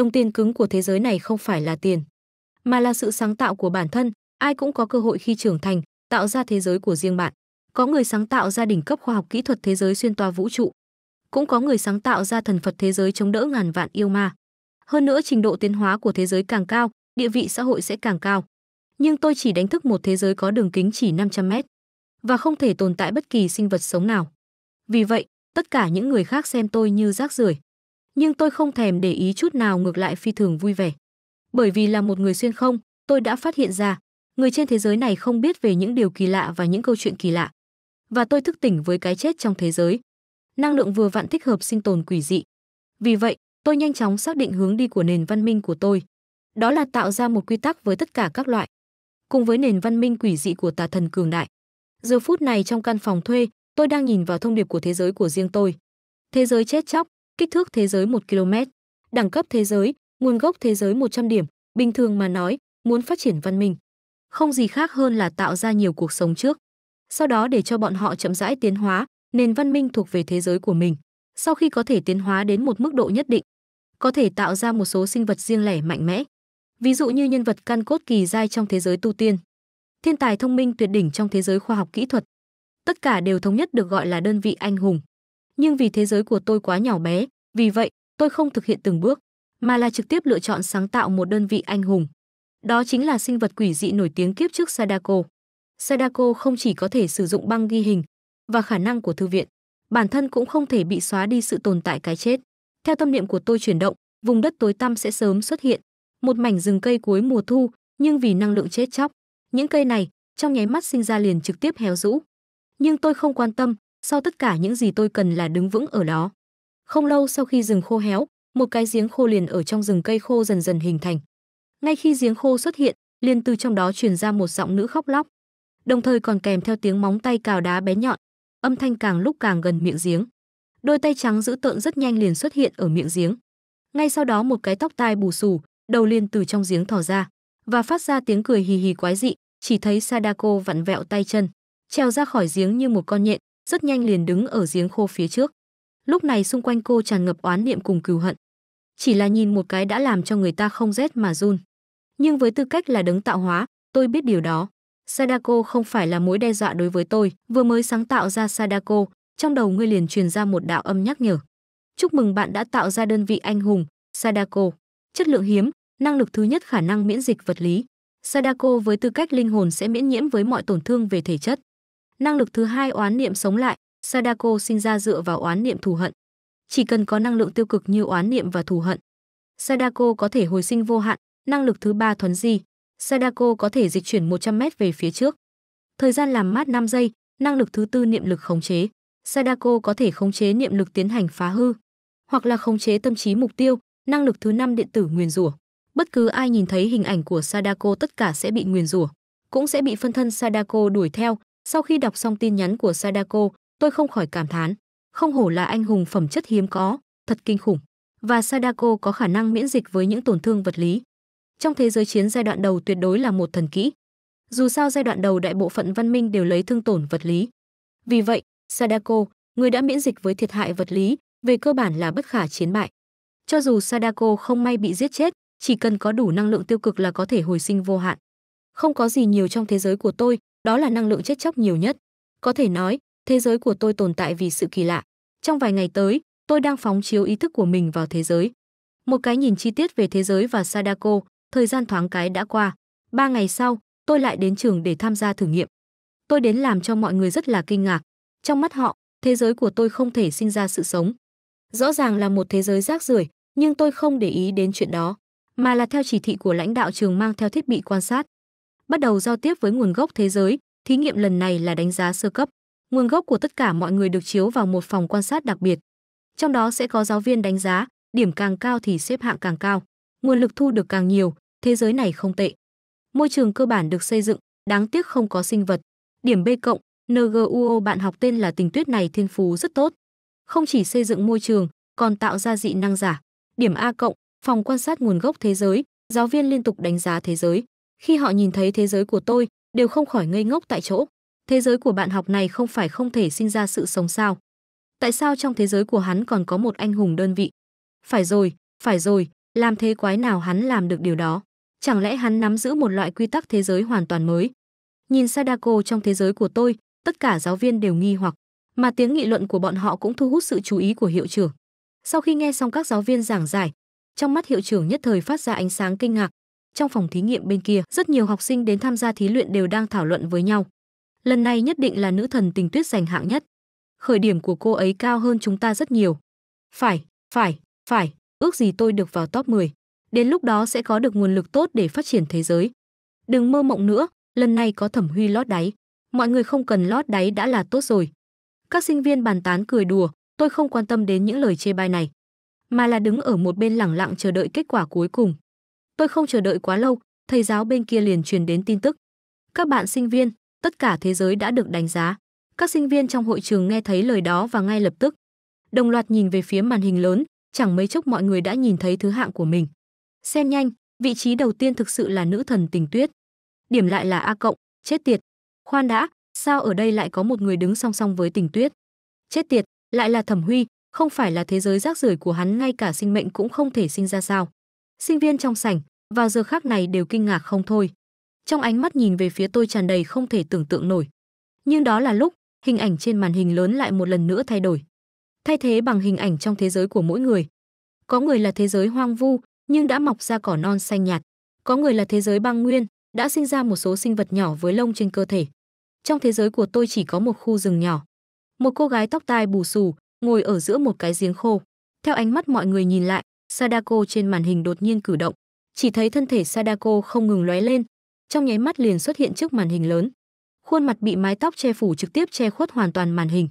đồng tiền cứng của thế giới này không phải là tiền, mà là sự sáng tạo của bản thân, ai cũng có cơ hội khi trưởng thành, tạo ra thế giới của riêng bạn. Có người sáng tạo ra đỉnh cấp khoa học kỹ thuật thế giới xuyên toa vũ trụ, cũng có người sáng tạo ra thần Phật thế giới chống đỡ ngàn vạn yêu ma. Hơn nữa trình độ tiến hóa của thế giới càng cao, địa vị xã hội sẽ càng cao. Nhưng tôi chỉ đánh thức một thế giới có đường kính chỉ 500 mét và không thể tồn tại bất kỳ sinh vật sống nào. Vì vậy, tất cả những người khác xem tôi như rác rưởi nhưng tôi không thèm để ý chút nào ngược lại phi thường vui vẻ. Bởi vì là một người xuyên không, tôi đã phát hiện ra, người trên thế giới này không biết về những điều kỳ lạ và những câu chuyện kỳ lạ. Và tôi thức tỉnh với cái chết trong thế giới. Năng lượng vừa vặn thích hợp sinh tồn quỷ dị. Vì vậy, tôi nhanh chóng xác định hướng đi của nền văn minh của tôi. Đó là tạo ra một quy tắc với tất cả các loại. Cùng với nền văn minh quỷ dị của tà thần cường đại. Giờ phút này trong căn phòng thuê, tôi đang nhìn vào thông điệp của thế giới của riêng tôi. Thế giới chết chóc, kích thước thế giới 1 km, đẳng cấp thế giới, nguồn gốc thế giới 100 điểm, bình thường mà nói, muốn phát triển văn minh. Không gì khác hơn là tạo ra nhiều cuộc sống trước. Sau đó để cho bọn họ chậm rãi tiến hóa, nền văn minh thuộc về thế giới của mình. Sau khi có thể tiến hóa đến một mức độ nhất định, có thể tạo ra một số sinh vật riêng lẻ mạnh mẽ. Ví dụ như nhân vật căn cốt kỳ giai trong thế giới tu tiên, thiên tài thông minh tuyệt đỉnh trong thế giới khoa học kỹ thuật. Tất cả đều thống nhất được gọi là đơn vị anh hùng nhưng vì thế giới của tôi quá nhỏ bé, vì vậy tôi không thực hiện từng bước, mà là trực tiếp lựa chọn sáng tạo một đơn vị anh hùng. Đó chính là sinh vật quỷ dị nổi tiếng kiếp trước Sadako. Sadako không chỉ có thể sử dụng băng ghi hình và khả năng của thư viện, bản thân cũng không thể bị xóa đi sự tồn tại cái chết. Theo tâm niệm của tôi chuyển động, vùng đất tối tăm sẽ sớm xuất hiện, một mảnh rừng cây cuối mùa thu, nhưng vì năng lượng chết chóc, những cây này trong nháy mắt sinh ra liền trực tiếp héo rũ. Nhưng tôi không quan tâm, sau tất cả những gì tôi cần là đứng vững ở đó. Không lâu sau khi rừng khô héo, một cái giếng khô liền ở trong rừng cây khô dần dần hình thành. Ngay khi giếng khô xuất hiện, liền từ trong đó truyền ra một giọng nữ khóc lóc, đồng thời còn kèm theo tiếng móng tay cào đá bé nhọn, âm thanh càng lúc càng gần miệng giếng. Đôi tay trắng giữ tợn rất nhanh liền xuất hiện ở miệng giếng. Ngay sau đó một cái tóc tai bù xù, đầu liền từ trong giếng thò ra và phát ra tiếng cười hì hì quái dị, chỉ thấy Sadako vặn vẹo tay chân, trèo ra khỏi giếng như một con nhện, rất nhanh liền đứng ở giếng khô phía trước. Lúc này xung quanh cô tràn ngập oán niệm cùng cừu hận. Chỉ là nhìn một cái đã làm cho người ta không rét mà run. Nhưng với tư cách là đấng tạo hóa, tôi biết điều đó. Sadako không phải là mối đe dọa đối với tôi, vừa mới sáng tạo ra Sadako, trong đầu ngươi liền truyền ra một đạo âm nhắc nhở. Chúc mừng bạn đã tạo ra đơn vị anh hùng, Sadako. Chất lượng hiếm, năng lực thứ nhất khả năng miễn dịch vật lý. Sadako với tư cách linh hồn sẽ miễn nhiễm với mọi tổn thương về thể chất. Năng lực thứ hai oán niệm sống lại, Sadako sinh ra dựa vào oán niệm thù hận. Chỉ cần có năng lượng tiêu cực như oán niệm và thù hận, Sadako có thể hồi sinh vô hạn. Năng lực thứ ba thuấn di, Sadako có thể dịch chuyển 100 mét về phía trước. Thời gian làm mát 5 giây, năng lực thứ tư niệm lực khống chế. Sadako có thể khống chế niệm lực tiến hành phá hư, hoặc là khống chế tâm trí mục tiêu, năng lực thứ năm điện tử nguyền rủa. Bất cứ ai nhìn thấy hình ảnh của Sadako tất cả sẽ bị nguyền rủa, cũng sẽ bị phân thân Sadako đuổi theo, sau khi đọc xong tin nhắn của Sadako, tôi không khỏi cảm thán, không hổ là anh hùng phẩm chất hiếm có, thật kinh khủng. Và Sadako có khả năng miễn dịch với những tổn thương vật lý. Trong thế giới chiến giai đoạn đầu tuyệt đối là một thần kỹ. Dù sao giai đoạn đầu đại bộ phận văn minh đều lấy thương tổn vật lý. Vì vậy, Sadako, người đã miễn dịch với thiệt hại vật lý, về cơ bản là bất khả chiến bại. Cho dù Sadako không may bị giết chết, chỉ cần có đủ năng lượng tiêu cực là có thể hồi sinh vô hạn. Không có gì nhiều trong thế giới của tôi, đó là năng lượng chết chóc nhiều nhất. Có thể nói, thế giới của tôi tồn tại vì sự kỳ lạ. Trong vài ngày tới, tôi đang phóng chiếu ý thức của mình vào thế giới. Một cái nhìn chi tiết về thế giới và Sadako, thời gian thoáng cái đã qua. Ba ngày sau, tôi lại đến trường để tham gia thử nghiệm. Tôi đến làm cho mọi người rất là kinh ngạc. Trong mắt họ, thế giới của tôi không thể sinh ra sự sống. Rõ ràng là một thế giới rác rưởi, nhưng tôi không để ý đến chuyện đó, mà là theo chỉ thị của lãnh đạo trường mang theo thiết bị quan sát, bắt đầu giao tiếp với nguồn gốc thế giới, thí nghiệm lần này là đánh giá sơ cấp. Nguồn gốc của tất cả mọi người được chiếu vào một phòng quan sát đặc biệt. Trong đó sẽ có giáo viên đánh giá, điểm càng cao thì xếp hạng càng cao. Nguồn lực thu được càng nhiều, thế giới này không tệ. Môi trường cơ bản được xây dựng, đáng tiếc không có sinh vật. Điểm B cộng, NGUO bạn học tên là Tình Tuyết này thiên phú rất tốt. Không chỉ xây dựng môi trường, còn tạo ra dị năng giả. Điểm A cộng, phòng quan sát nguồn gốc thế giới, giáo viên liên tục đánh giá thế giới. Khi họ nhìn thấy thế giới của tôi, đều không khỏi ngây ngốc tại chỗ. Thế giới của bạn học này không phải không thể sinh ra sự sống sao? Tại sao trong thế giới của hắn còn có một anh hùng đơn vị? Phải rồi, phải rồi, làm thế quái nào hắn làm được điều đó? Chẳng lẽ hắn nắm giữ một loại quy tắc thế giới hoàn toàn mới? Nhìn Sadako trong thế giới của tôi, tất cả giáo viên đều nghi hoặc, mà tiếng nghị luận của bọn họ cũng thu hút sự chú ý của hiệu trưởng. Sau khi nghe xong các giáo viên giảng giải, trong mắt hiệu trưởng nhất thời phát ra ánh sáng kinh ngạc, trong phòng thí nghiệm bên kia rất nhiều học sinh đến tham gia thí luyện đều đang thảo luận với nhau lần này nhất định là nữ thần tình tuyết giành hạng nhất khởi điểm của cô ấy cao hơn chúng ta rất nhiều phải phải phải ước gì tôi được vào top 10 đến lúc đó sẽ có được nguồn lực tốt để phát triển thế giới đừng mơ mộng nữa lần này có thẩm huy lót đáy mọi người không cần lót đáy đã là tốt rồi các sinh viên bàn tán cười đùa tôi không quan tâm đến những lời chê bai này mà là đứng ở một bên lẳng lặng chờ đợi kết quả cuối cùng Tôi không chờ đợi quá lâu, thầy giáo bên kia liền truyền đến tin tức. Các bạn sinh viên, tất cả thế giới đã được đánh giá. Các sinh viên trong hội trường nghe thấy lời đó và ngay lập tức đồng loạt nhìn về phía màn hình lớn, chẳng mấy chốc mọi người đã nhìn thấy thứ hạng của mình. Xem nhanh, vị trí đầu tiên thực sự là nữ thần Tình Tuyết. Điểm lại là A cộng, chết tiệt. Khoan đã, sao ở đây lại có một người đứng song song với Tình Tuyết? Chết tiệt, lại là Thẩm Huy, không phải là thế giới rác rưởi của hắn ngay cả sinh mệnh cũng không thể sinh ra sao? Sinh viên trong sảnh, vào giờ khác này đều kinh ngạc không thôi. Trong ánh mắt nhìn về phía tôi tràn đầy không thể tưởng tượng nổi. Nhưng đó là lúc, hình ảnh trên màn hình lớn lại một lần nữa thay đổi. Thay thế bằng hình ảnh trong thế giới của mỗi người. Có người là thế giới hoang vu, nhưng đã mọc ra cỏ non xanh nhạt. Có người là thế giới băng nguyên, đã sinh ra một số sinh vật nhỏ với lông trên cơ thể. Trong thế giới của tôi chỉ có một khu rừng nhỏ. Một cô gái tóc tai bù xù, ngồi ở giữa một cái giếng khô. Theo ánh mắt mọi người nhìn lại, Sadako trên màn hình đột nhiên cử động, chỉ thấy thân thể Sadako không ngừng lóe lên, trong nháy mắt liền xuất hiện trước màn hình lớn. Khuôn mặt bị mái tóc che phủ trực tiếp che khuất hoàn toàn màn hình.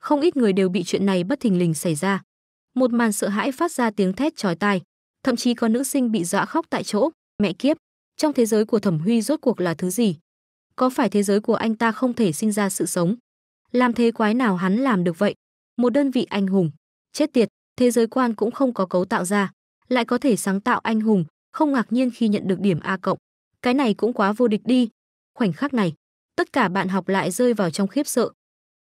Không ít người đều bị chuyện này bất thình lình xảy ra. Một màn sợ hãi phát ra tiếng thét chói tai, thậm chí có nữ sinh bị dọa khóc tại chỗ, mẹ kiếp, trong thế giới của Thẩm Huy rốt cuộc là thứ gì? Có phải thế giới của anh ta không thể sinh ra sự sống? Làm thế quái nào hắn làm được vậy? Một đơn vị anh hùng, chết tiệt, thế giới quan cũng không có cấu tạo ra, lại có thể sáng tạo anh hùng, không ngạc nhiên khi nhận được điểm A cộng. Cái này cũng quá vô địch đi. Khoảnh khắc này, tất cả bạn học lại rơi vào trong khiếp sợ.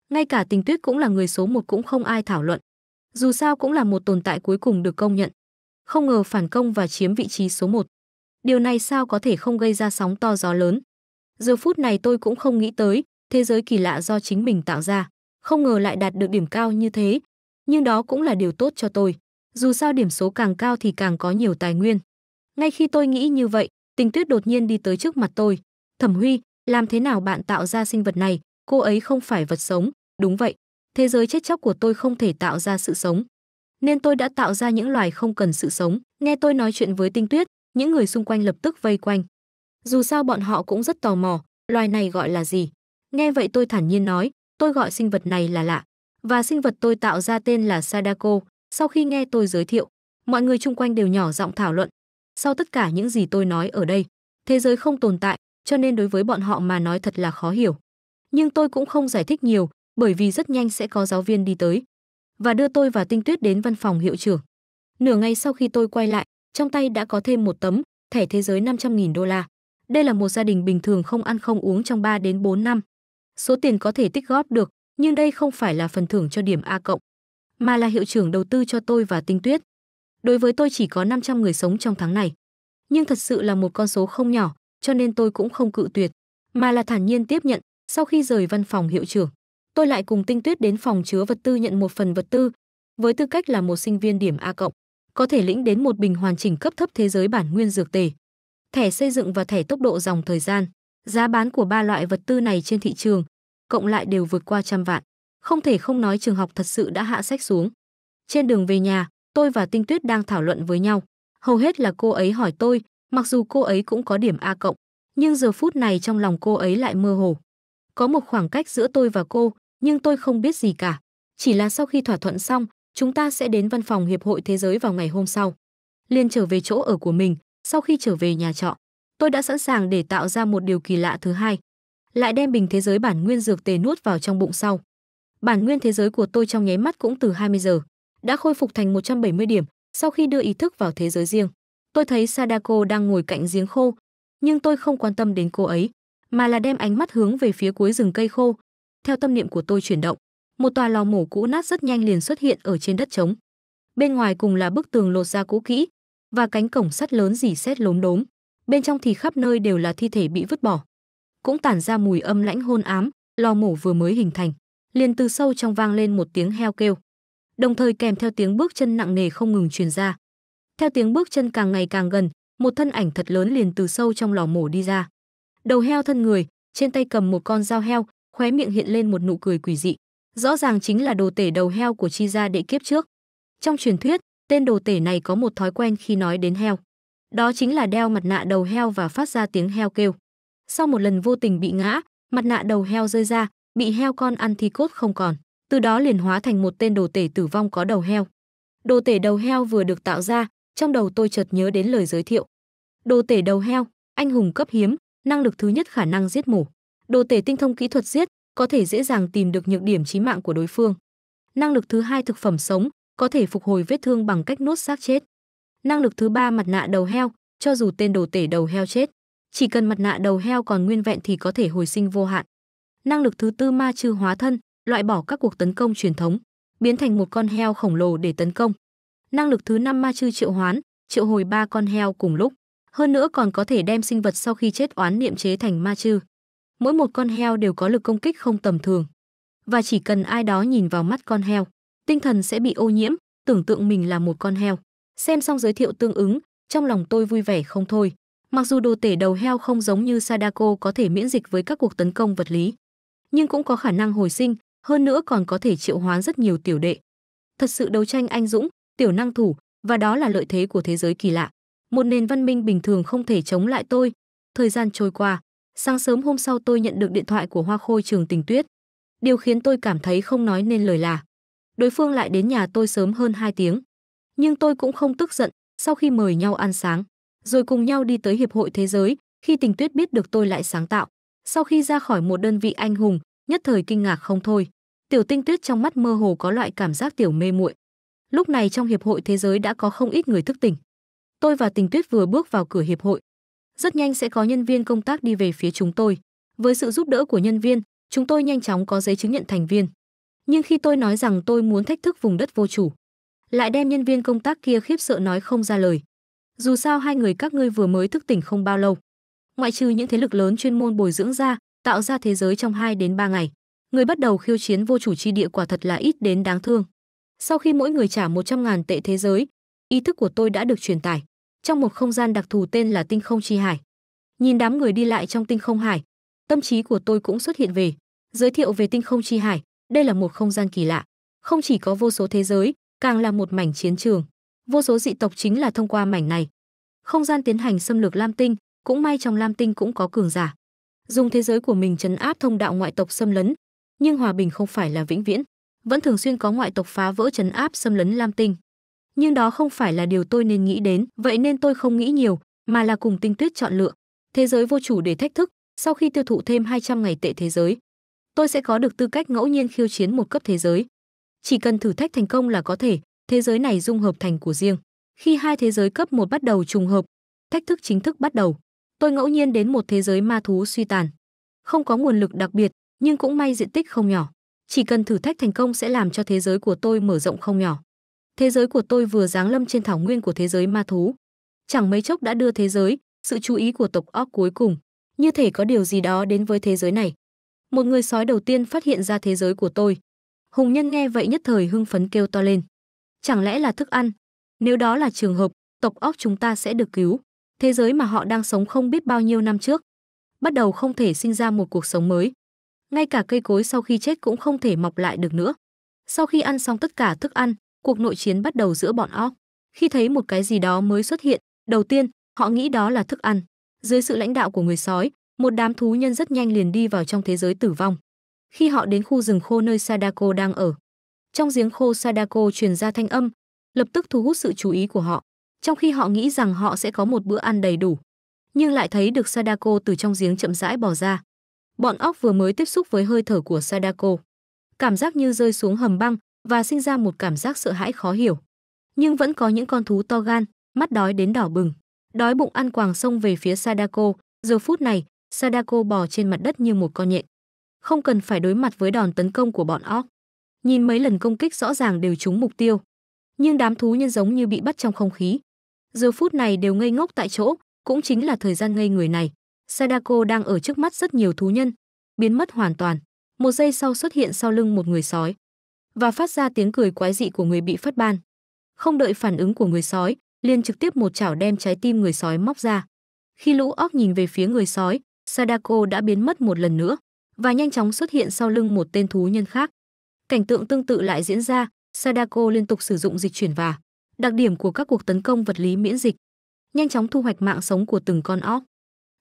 Ngay cả Tình Tuyết cũng là người số một cũng không ai thảo luận. Dù sao cũng là một tồn tại cuối cùng được công nhận. Không ngờ phản công và chiếm vị trí số một. Điều này sao có thể không gây ra sóng to gió lớn. Giờ phút này tôi cũng không nghĩ tới, thế giới kỳ lạ do chính mình tạo ra, không ngờ lại đạt được điểm cao như thế. Nhưng đó cũng là điều tốt cho tôi. Dù sao điểm số càng cao thì càng có nhiều tài nguyên. Ngay khi tôi nghĩ như vậy, Tình Tuyết đột nhiên đi tới trước mặt tôi. Thẩm Huy, làm thế nào bạn tạo ra sinh vật này? Cô ấy không phải vật sống, đúng vậy. Thế giới chết chóc của tôi không thể tạo ra sự sống. Nên tôi đã tạo ra những loài không cần sự sống. Nghe tôi nói chuyện với Tinh Tuyết, những người xung quanh lập tức vây quanh. Dù sao bọn họ cũng rất tò mò, loài này gọi là gì? Nghe vậy tôi thản nhiên nói, tôi gọi sinh vật này là lạ. Và sinh vật tôi tạo ra tên là Sadako. Sau khi nghe tôi giới thiệu, mọi người xung quanh đều nhỏ giọng thảo luận, sau tất cả những gì tôi nói ở đây thế giới không tồn tại cho nên đối với bọn họ mà nói thật là khó hiểu nhưng tôi cũng không giải thích nhiều bởi vì rất nhanh sẽ có giáo viên đi tới và đưa tôi và tinh tuyết đến văn phòng hiệu trưởng nửa ngày sau khi tôi quay lại trong tay đã có thêm một tấm thẻ thế giới 500.000 đô la. Đây là một gia đình bình thường không ăn không uống trong 3 đến 4 năm. Số tiền có thể tích góp được, nhưng đây không phải là phần thưởng cho điểm A cộng, mà là hiệu trưởng đầu tư cho tôi và Tinh Tuyết. Đối với tôi chỉ có 500 người sống trong tháng này. Nhưng thật sự là một con số không nhỏ, cho nên tôi cũng không cự tuyệt, mà là thản nhiên tiếp nhận. Sau khi rời văn phòng hiệu trưởng, tôi lại cùng Tinh Tuyết đến phòng chứa vật tư nhận một phần vật tư, với tư cách là một sinh viên điểm A cộng, có thể lĩnh đến một bình hoàn chỉnh cấp thấp thế giới bản nguyên dược tề. Thẻ xây dựng và thẻ tốc độ dòng thời gian, giá bán của ba loại vật tư này trên thị trường, cộng lại đều vượt qua trăm vạn. Không thể không nói trường học thật sự đã hạ sách xuống. Trên đường về nhà, tôi và Tinh Tuyết đang thảo luận với nhau. Hầu hết là cô ấy hỏi tôi, mặc dù cô ấy cũng có điểm A cộng, nhưng giờ phút này trong lòng cô ấy lại mơ hồ. Có một khoảng cách giữa tôi và cô, nhưng tôi không biết gì cả. Chỉ là sau khi thỏa thuận xong, chúng ta sẽ đến văn phòng Hiệp hội Thế giới vào ngày hôm sau. Liên trở về chỗ ở của mình, sau khi trở về nhà trọ, tôi đã sẵn sàng để tạo ra một điều kỳ lạ thứ hai. Lại đem bình thế giới bản nguyên dược tề nuốt vào trong bụng sau. Bản nguyên thế giới của tôi trong nháy mắt cũng từ 20 giờ đã khôi phục thành 170 điểm sau khi đưa ý thức vào thế giới riêng. Tôi thấy Sadako đang ngồi cạnh giếng khô, nhưng tôi không quan tâm đến cô ấy, mà là đem ánh mắt hướng về phía cuối rừng cây khô. Theo tâm niệm của tôi chuyển động, một tòa lò mổ cũ nát rất nhanh liền xuất hiện ở trên đất trống. Bên ngoài cùng là bức tường lột ra cũ kỹ và cánh cổng sắt lớn dỉ xét lốm đốm, bên trong thì khắp nơi đều là thi thể bị vứt bỏ. Cũng tản ra mùi âm lãnh hôn ám, lò mổ vừa mới hình thành, liền từ sâu trong vang lên một tiếng heo kêu đồng thời kèm theo tiếng bước chân nặng nề không ngừng truyền ra. Theo tiếng bước chân càng ngày càng gần, một thân ảnh thật lớn liền từ sâu trong lò mổ đi ra. Đầu heo thân người, trên tay cầm một con dao heo, khóe miệng hiện lên một nụ cười quỷ dị. Rõ ràng chính là đồ tể đầu heo của chi gia đệ kiếp trước. Trong truyền thuyết, tên đồ tể này có một thói quen khi nói đến heo. Đó chính là đeo mặt nạ đầu heo và phát ra tiếng heo kêu. Sau một lần vô tình bị ngã, mặt nạ đầu heo rơi ra, bị heo con ăn thi cốt không còn từ đó liền hóa thành một tên đồ tể tử vong có đầu heo. Đồ tể đầu heo vừa được tạo ra, trong đầu tôi chợt nhớ đến lời giới thiệu. Đồ tể đầu heo, anh hùng cấp hiếm, năng lực thứ nhất khả năng giết mổ. Đồ tể tinh thông kỹ thuật giết, có thể dễ dàng tìm được nhược điểm chí mạng của đối phương. Năng lực thứ hai thực phẩm sống, có thể phục hồi vết thương bằng cách nuốt xác chết. Năng lực thứ ba mặt nạ đầu heo, cho dù tên đồ tể đầu heo chết, chỉ cần mặt nạ đầu heo còn nguyên vẹn thì có thể hồi sinh vô hạn. Năng lực thứ tư ma trừ hóa thân, loại bỏ các cuộc tấn công truyền thống, biến thành một con heo khổng lồ để tấn công. Năng lực thứ năm ma chư triệu hoán, triệu hồi ba con heo cùng lúc. Hơn nữa còn có thể đem sinh vật sau khi chết oán niệm chế thành ma chư. Mỗi một con heo đều có lực công kích không tầm thường. Và chỉ cần ai đó nhìn vào mắt con heo, tinh thần sẽ bị ô nhiễm, tưởng tượng mình là một con heo. Xem xong giới thiệu tương ứng, trong lòng tôi vui vẻ không thôi. Mặc dù đồ tể đầu heo không giống như Sadako có thể miễn dịch với các cuộc tấn công vật lý, nhưng cũng có khả năng hồi sinh, hơn nữa còn có thể triệu hoán rất nhiều tiểu đệ. Thật sự đấu tranh anh dũng, tiểu năng thủ và đó là lợi thế của thế giới kỳ lạ. Một nền văn minh bình thường không thể chống lại tôi. Thời gian trôi qua, sáng sớm hôm sau tôi nhận được điện thoại của Hoa Khôi Trường Tình Tuyết. Điều khiến tôi cảm thấy không nói nên lời là đối phương lại đến nhà tôi sớm hơn 2 tiếng. Nhưng tôi cũng không tức giận, sau khi mời nhau ăn sáng, rồi cùng nhau đi tới Hiệp hội Thế giới, khi Tình Tuyết biết được tôi lại sáng tạo. Sau khi ra khỏi một đơn vị anh hùng, nhất thời kinh ngạc không thôi. Tiểu Tinh Tuyết trong mắt mơ hồ có loại cảm giác tiểu mê muội. Lúc này trong hiệp hội thế giới đã có không ít người thức tỉnh. Tôi và Tình Tuyết vừa bước vào cửa hiệp hội. Rất nhanh sẽ có nhân viên công tác đi về phía chúng tôi. Với sự giúp đỡ của nhân viên, chúng tôi nhanh chóng có giấy chứng nhận thành viên. Nhưng khi tôi nói rằng tôi muốn thách thức vùng đất vô chủ, lại đem nhân viên công tác kia khiếp sợ nói không ra lời. Dù sao hai người các ngươi vừa mới thức tỉnh không bao lâu. Ngoại trừ những thế lực lớn chuyên môn bồi dưỡng ra, tạo ra thế giới trong 2 đến 3 ngày người bắt đầu khiêu chiến vô chủ chi địa quả thật là ít đến đáng thương. Sau khi mỗi người trả 100.000 tệ thế giới, ý thức của tôi đã được truyền tải trong một không gian đặc thù tên là tinh không chi hải. Nhìn đám người đi lại trong tinh không hải, tâm trí của tôi cũng xuất hiện về giới thiệu về tinh không chi hải, đây là một không gian kỳ lạ, không chỉ có vô số thế giới, càng là một mảnh chiến trường. Vô số dị tộc chính là thông qua mảnh này. Không gian tiến hành xâm lược Lam Tinh, cũng may trong Lam Tinh cũng có cường giả. Dùng thế giới của mình trấn áp thông đạo ngoại tộc xâm lấn, nhưng hòa bình không phải là vĩnh viễn vẫn thường xuyên có ngoại tộc phá vỡ trấn áp xâm lấn lam tinh nhưng đó không phải là điều tôi nên nghĩ đến vậy nên tôi không nghĩ nhiều mà là cùng tinh tuyết chọn lựa thế giới vô chủ để thách thức sau khi tiêu thụ thêm 200 ngày tệ thế giới tôi sẽ có được tư cách ngẫu nhiên khiêu chiến một cấp thế giới chỉ cần thử thách thành công là có thể thế giới này dung hợp thành của riêng khi hai thế giới cấp một bắt đầu trùng hợp thách thức chính thức bắt đầu tôi ngẫu nhiên đến một thế giới ma thú suy tàn không có nguồn lực đặc biệt nhưng cũng may diện tích không nhỏ. Chỉ cần thử thách thành công sẽ làm cho thế giới của tôi mở rộng không nhỏ. Thế giới của tôi vừa giáng lâm trên thảo nguyên của thế giới ma thú. Chẳng mấy chốc đã đưa thế giới, sự chú ý của tộc óc cuối cùng. Như thể có điều gì đó đến với thế giới này. Một người sói đầu tiên phát hiện ra thế giới của tôi. Hùng nhân nghe vậy nhất thời hưng phấn kêu to lên. Chẳng lẽ là thức ăn? Nếu đó là trường hợp, tộc óc chúng ta sẽ được cứu. Thế giới mà họ đang sống không biết bao nhiêu năm trước. Bắt đầu không thể sinh ra một cuộc sống mới ngay cả cây cối sau khi chết cũng không thể mọc lại được nữa. Sau khi ăn xong tất cả thức ăn, cuộc nội chiến bắt đầu giữa bọn orc. Khi thấy một cái gì đó mới xuất hiện, đầu tiên, họ nghĩ đó là thức ăn. Dưới sự lãnh đạo của người sói, một đám thú nhân rất nhanh liền đi vào trong thế giới tử vong. Khi họ đến khu rừng khô nơi Sadako đang ở, trong giếng khô Sadako truyền ra thanh âm, lập tức thu hút sự chú ý của họ, trong khi họ nghĩ rằng họ sẽ có một bữa ăn đầy đủ, nhưng lại thấy được Sadako từ trong giếng chậm rãi bò ra. Bọn óc vừa mới tiếp xúc với hơi thở của Sadako. Cảm giác như rơi xuống hầm băng và sinh ra một cảm giác sợ hãi khó hiểu. Nhưng vẫn có những con thú to gan, mắt đói đến đỏ bừng. Đói bụng ăn quàng sông về phía Sadako, giờ phút này, Sadako bò trên mặt đất như một con nhện. Không cần phải đối mặt với đòn tấn công của bọn óc. Nhìn mấy lần công kích rõ ràng đều trúng mục tiêu. Nhưng đám thú nhân giống như bị bắt trong không khí. Giờ phút này đều ngây ngốc tại chỗ, cũng chính là thời gian ngây người này. Sadako đang ở trước mắt rất nhiều thú nhân, biến mất hoàn toàn. Một giây sau xuất hiện sau lưng một người sói và phát ra tiếng cười quái dị của người bị phát ban. Không đợi phản ứng của người sói, liền trực tiếp một chảo đem trái tim người sói móc ra. Khi lũ óc nhìn về phía người sói, Sadako đã biến mất một lần nữa và nhanh chóng xuất hiện sau lưng một tên thú nhân khác. Cảnh tượng tương tự lại diễn ra, Sadako liên tục sử dụng dịch chuyển và đặc điểm của các cuộc tấn công vật lý miễn dịch, nhanh chóng thu hoạch mạng sống của từng con óc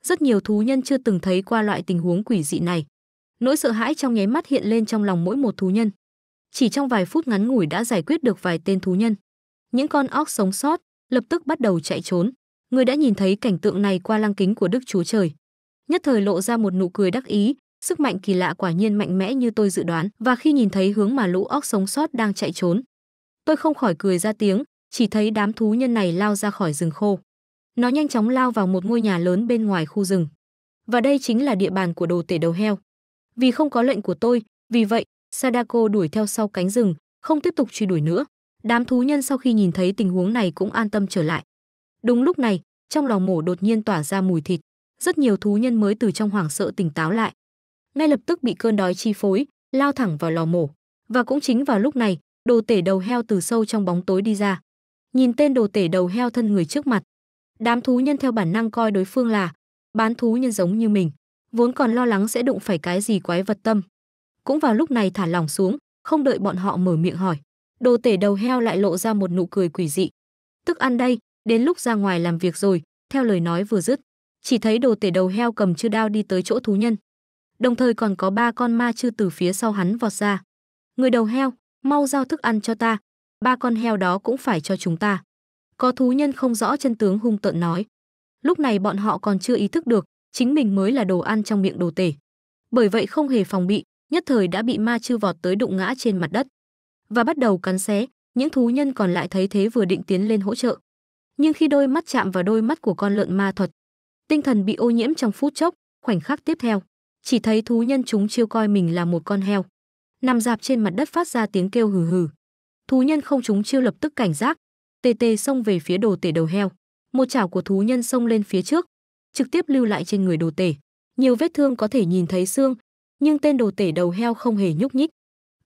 rất nhiều thú nhân chưa từng thấy qua loại tình huống quỷ dị này. Nỗi sợ hãi trong nháy mắt hiện lên trong lòng mỗi một thú nhân. Chỉ trong vài phút ngắn ngủi đã giải quyết được vài tên thú nhân. Những con óc sống sót lập tức bắt đầu chạy trốn. Người đã nhìn thấy cảnh tượng này qua lăng kính của Đức Chúa Trời. Nhất thời lộ ra một nụ cười đắc ý, sức mạnh kỳ lạ quả nhiên mạnh mẽ như tôi dự đoán và khi nhìn thấy hướng mà lũ óc sống sót đang chạy trốn. Tôi không khỏi cười ra tiếng, chỉ thấy đám thú nhân này lao ra khỏi rừng khô. Nó nhanh chóng lao vào một ngôi nhà lớn bên ngoài khu rừng. Và đây chính là địa bàn của đồ tể đầu heo. Vì không có lệnh của tôi, vì vậy, Sadako đuổi theo sau cánh rừng, không tiếp tục truy đuổi nữa. Đám thú nhân sau khi nhìn thấy tình huống này cũng an tâm trở lại. Đúng lúc này, trong lò mổ đột nhiên tỏa ra mùi thịt. Rất nhiều thú nhân mới từ trong hoảng sợ tỉnh táo lại. Ngay lập tức bị cơn đói chi phối, lao thẳng vào lò mổ. Và cũng chính vào lúc này, đồ tể đầu heo từ sâu trong bóng tối đi ra. Nhìn tên đồ tể đầu heo thân người trước mặt, Đám thú nhân theo bản năng coi đối phương là bán thú nhân giống như mình, vốn còn lo lắng sẽ đụng phải cái gì quái vật tâm. Cũng vào lúc này thả lỏng xuống, không đợi bọn họ mở miệng hỏi, đồ tể đầu heo lại lộ ra một nụ cười quỷ dị. Tức ăn đây, đến lúc ra ngoài làm việc rồi, theo lời nói vừa dứt, chỉ thấy đồ tể đầu heo cầm chư đao đi tới chỗ thú nhân. Đồng thời còn có ba con ma chư từ phía sau hắn vọt ra. Người đầu heo, mau giao thức ăn cho ta, ba con heo đó cũng phải cho chúng ta. Có thú nhân không rõ chân tướng hung tợn nói. Lúc này bọn họ còn chưa ý thức được, chính mình mới là đồ ăn trong miệng đồ tể. Bởi vậy không hề phòng bị, nhất thời đã bị ma chư vọt tới đụng ngã trên mặt đất và bắt đầu cắn xé, những thú nhân còn lại thấy thế vừa định tiến lên hỗ trợ. Nhưng khi đôi mắt chạm vào đôi mắt của con lợn ma thuật, tinh thần bị ô nhiễm trong phút chốc, khoảnh khắc tiếp theo, chỉ thấy thú nhân chúng chiêu coi mình là một con heo. Nằm dạp trên mặt đất phát ra tiếng kêu hừ hừ. Thú nhân không chúng chiêu lập tức cảnh giác, tê tê xông về phía đồ tể đầu heo một chảo của thú nhân xông lên phía trước trực tiếp lưu lại trên người đồ tể nhiều vết thương có thể nhìn thấy xương nhưng tên đồ tể đầu heo không hề nhúc nhích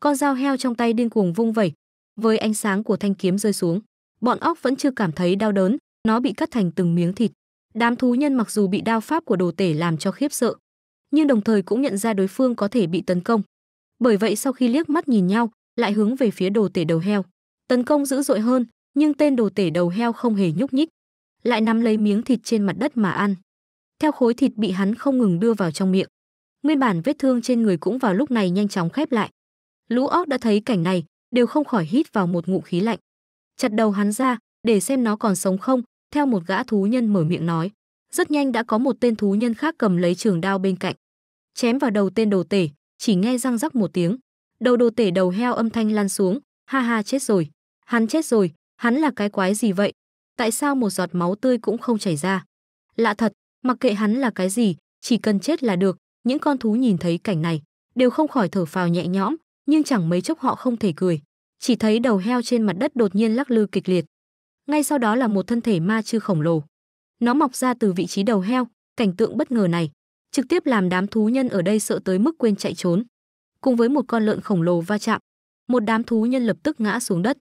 con dao heo trong tay điên cuồng vung vẩy với ánh sáng của thanh kiếm rơi xuống bọn óc vẫn chưa cảm thấy đau đớn nó bị cắt thành từng miếng thịt đám thú nhân mặc dù bị đao pháp của đồ tể làm cho khiếp sợ nhưng đồng thời cũng nhận ra đối phương có thể bị tấn công bởi vậy sau khi liếc mắt nhìn nhau lại hướng về phía đồ tể đầu heo tấn công dữ dội hơn nhưng tên đồ tể đầu heo không hề nhúc nhích, lại nắm lấy miếng thịt trên mặt đất mà ăn. Theo khối thịt bị hắn không ngừng đưa vào trong miệng, nguyên bản vết thương trên người cũng vào lúc này nhanh chóng khép lại. Lũ óc đã thấy cảnh này, đều không khỏi hít vào một ngụm khí lạnh. Chặt đầu hắn ra, để xem nó còn sống không, theo một gã thú nhân mở miệng nói. Rất nhanh đã có một tên thú nhân khác cầm lấy trường đao bên cạnh. Chém vào đầu tên đồ tể, chỉ nghe răng rắc một tiếng. Đầu đồ tể đầu heo âm thanh lan xuống, ha ha chết rồi, hắn chết rồi, Hắn là cái quái gì vậy? Tại sao một giọt máu tươi cũng không chảy ra? Lạ thật, mặc kệ hắn là cái gì, chỉ cần chết là được, những con thú nhìn thấy cảnh này đều không khỏi thở phào nhẹ nhõm, nhưng chẳng mấy chốc họ không thể cười. Chỉ thấy đầu heo trên mặt đất đột nhiên lắc lư kịch liệt. Ngay sau đó là một thân thể ma chư khổng lồ. Nó mọc ra từ vị trí đầu heo, cảnh tượng bất ngờ này trực tiếp làm đám thú nhân ở đây sợ tới mức quên chạy trốn. Cùng với một con lợn khổng lồ va chạm, một đám thú nhân lập tức ngã xuống đất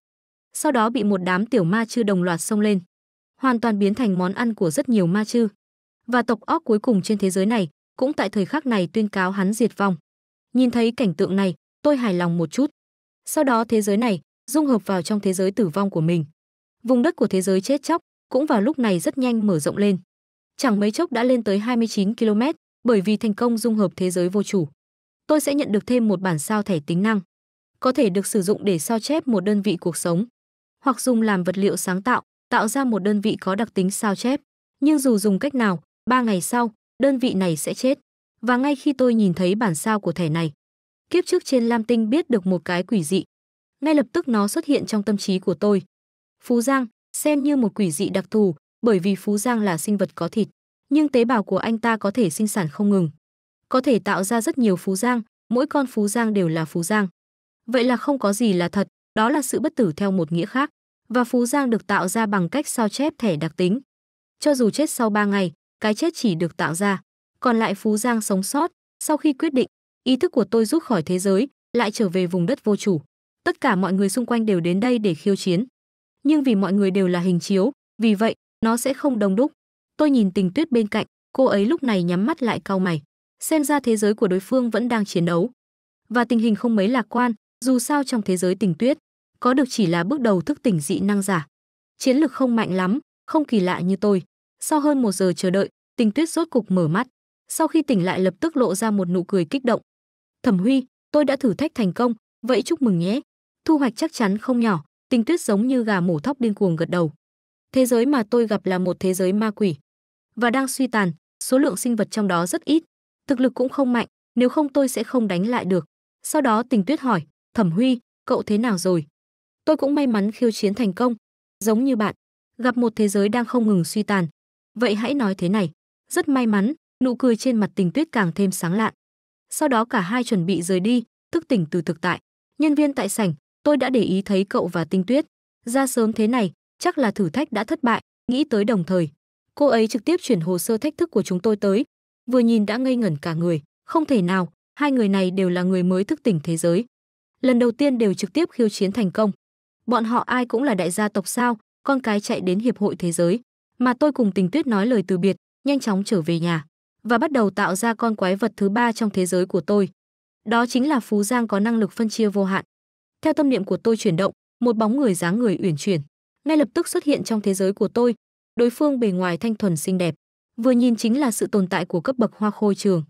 sau đó bị một đám tiểu ma chư đồng loạt xông lên, hoàn toàn biến thành món ăn của rất nhiều ma chư. Và tộc óc cuối cùng trên thế giới này cũng tại thời khắc này tuyên cáo hắn diệt vong. Nhìn thấy cảnh tượng này, tôi hài lòng một chút. Sau đó thế giới này dung hợp vào trong thế giới tử vong của mình. Vùng đất của thế giới chết chóc cũng vào lúc này rất nhanh mở rộng lên. Chẳng mấy chốc đã lên tới 29 km, bởi vì thành công dung hợp thế giới vô chủ. Tôi sẽ nhận được thêm một bản sao thẻ tính năng, có thể được sử dụng để sao chép một đơn vị cuộc sống hoặc dùng làm vật liệu sáng tạo, tạo ra một đơn vị có đặc tính sao chép. Nhưng dù dùng cách nào, ba ngày sau, đơn vị này sẽ chết. Và ngay khi tôi nhìn thấy bản sao của thẻ này, kiếp trước trên Lam Tinh biết được một cái quỷ dị. Ngay lập tức nó xuất hiện trong tâm trí của tôi. Phú Giang xem như một quỷ dị đặc thù, bởi vì Phú Giang là sinh vật có thịt, nhưng tế bào của anh ta có thể sinh sản không ngừng. Có thể tạo ra rất nhiều Phú Giang, mỗi con Phú Giang đều là Phú Giang. Vậy là không có gì là thật, đó là sự bất tử theo một nghĩa khác, và Phú Giang được tạo ra bằng cách sao chép thẻ đặc tính. Cho dù chết sau 3 ngày, cái chết chỉ được tạo ra, còn lại Phú Giang sống sót, sau khi quyết định, ý thức của tôi rút khỏi thế giới, lại trở về vùng đất vô chủ. Tất cả mọi người xung quanh đều đến đây để khiêu chiến. Nhưng vì mọi người đều là hình chiếu, vì vậy, nó sẽ không đông đúc. Tôi nhìn tình tuyết bên cạnh, cô ấy lúc này nhắm mắt lại cau mày. Xem ra thế giới của đối phương vẫn đang chiến đấu. Và tình hình không mấy lạc quan, dù sao trong thế giới tình tuyết, có được chỉ là bước đầu thức tỉnh dị năng giả. Chiến lực không mạnh lắm, không kỳ lạ như tôi. Sau hơn một giờ chờ đợi, Tình Tuyết rốt cục mở mắt. Sau khi tỉnh lại lập tức lộ ra một nụ cười kích động. Thẩm Huy, tôi đã thử thách thành công, vậy chúc mừng nhé. Thu hoạch chắc chắn không nhỏ, Tình Tuyết giống như gà mổ thóc điên cuồng gật đầu. Thế giới mà tôi gặp là một thế giới ma quỷ và đang suy tàn, số lượng sinh vật trong đó rất ít, thực lực cũng không mạnh, nếu không tôi sẽ không đánh lại được. Sau đó Tình Tuyết hỏi, "Thẩm Huy, cậu thế nào rồi?" Tôi cũng may mắn khiêu chiến thành công, giống như bạn, gặp một thế giới đang không ngừng suy tàn. Vậy hãy nói thế này, rất may mắn, nụ cười trên mặt Tình Tuyết càng thêm sáng lạn. Sau đó cả hai chuẩn bị rời đi, thức tỉnh từ thực tại. Nhân viên tại sảnh, tôi đã để ý thấy cậu và Tinh Tuyết. Ra sớm thế này, chắc là thử thách đã thất bại, nghĩ tới đồng thời. Cô ấy trực tiếp chuyển hồ sơ thách thức của chúng tôi tới. Vừa nhìn đã ngây ngẩn cả người, không thể nào, hai người này đều là người mới thức tỉnh thế giới. Lần đầu tiên đều trực tiếp khiêu chiến thành công bọn họ ai cũng là đại gia tộc sao, con cái chạy đến hiệp hội thế giới. Mà tôi cùng Tình Tuyết nói lời từ biệt, nhanh chóng trở về nhà và bắt đầu tạo ra con quái vật thứ ba trong thế giới của tôi. Đó chính là Phú Giang có năng lực phân chia vô hạn. Theo tâm niệm của tôi chuyển động, một bóng người dáng người uyển chuyển, ngay lập tức xuất hiện trong thế giới của tôi. Đối phương bề ngoài thanh thuần xinh đẹp, vừa nhìn chính là sự tồn tại của cấp bậc hoa khôi trường.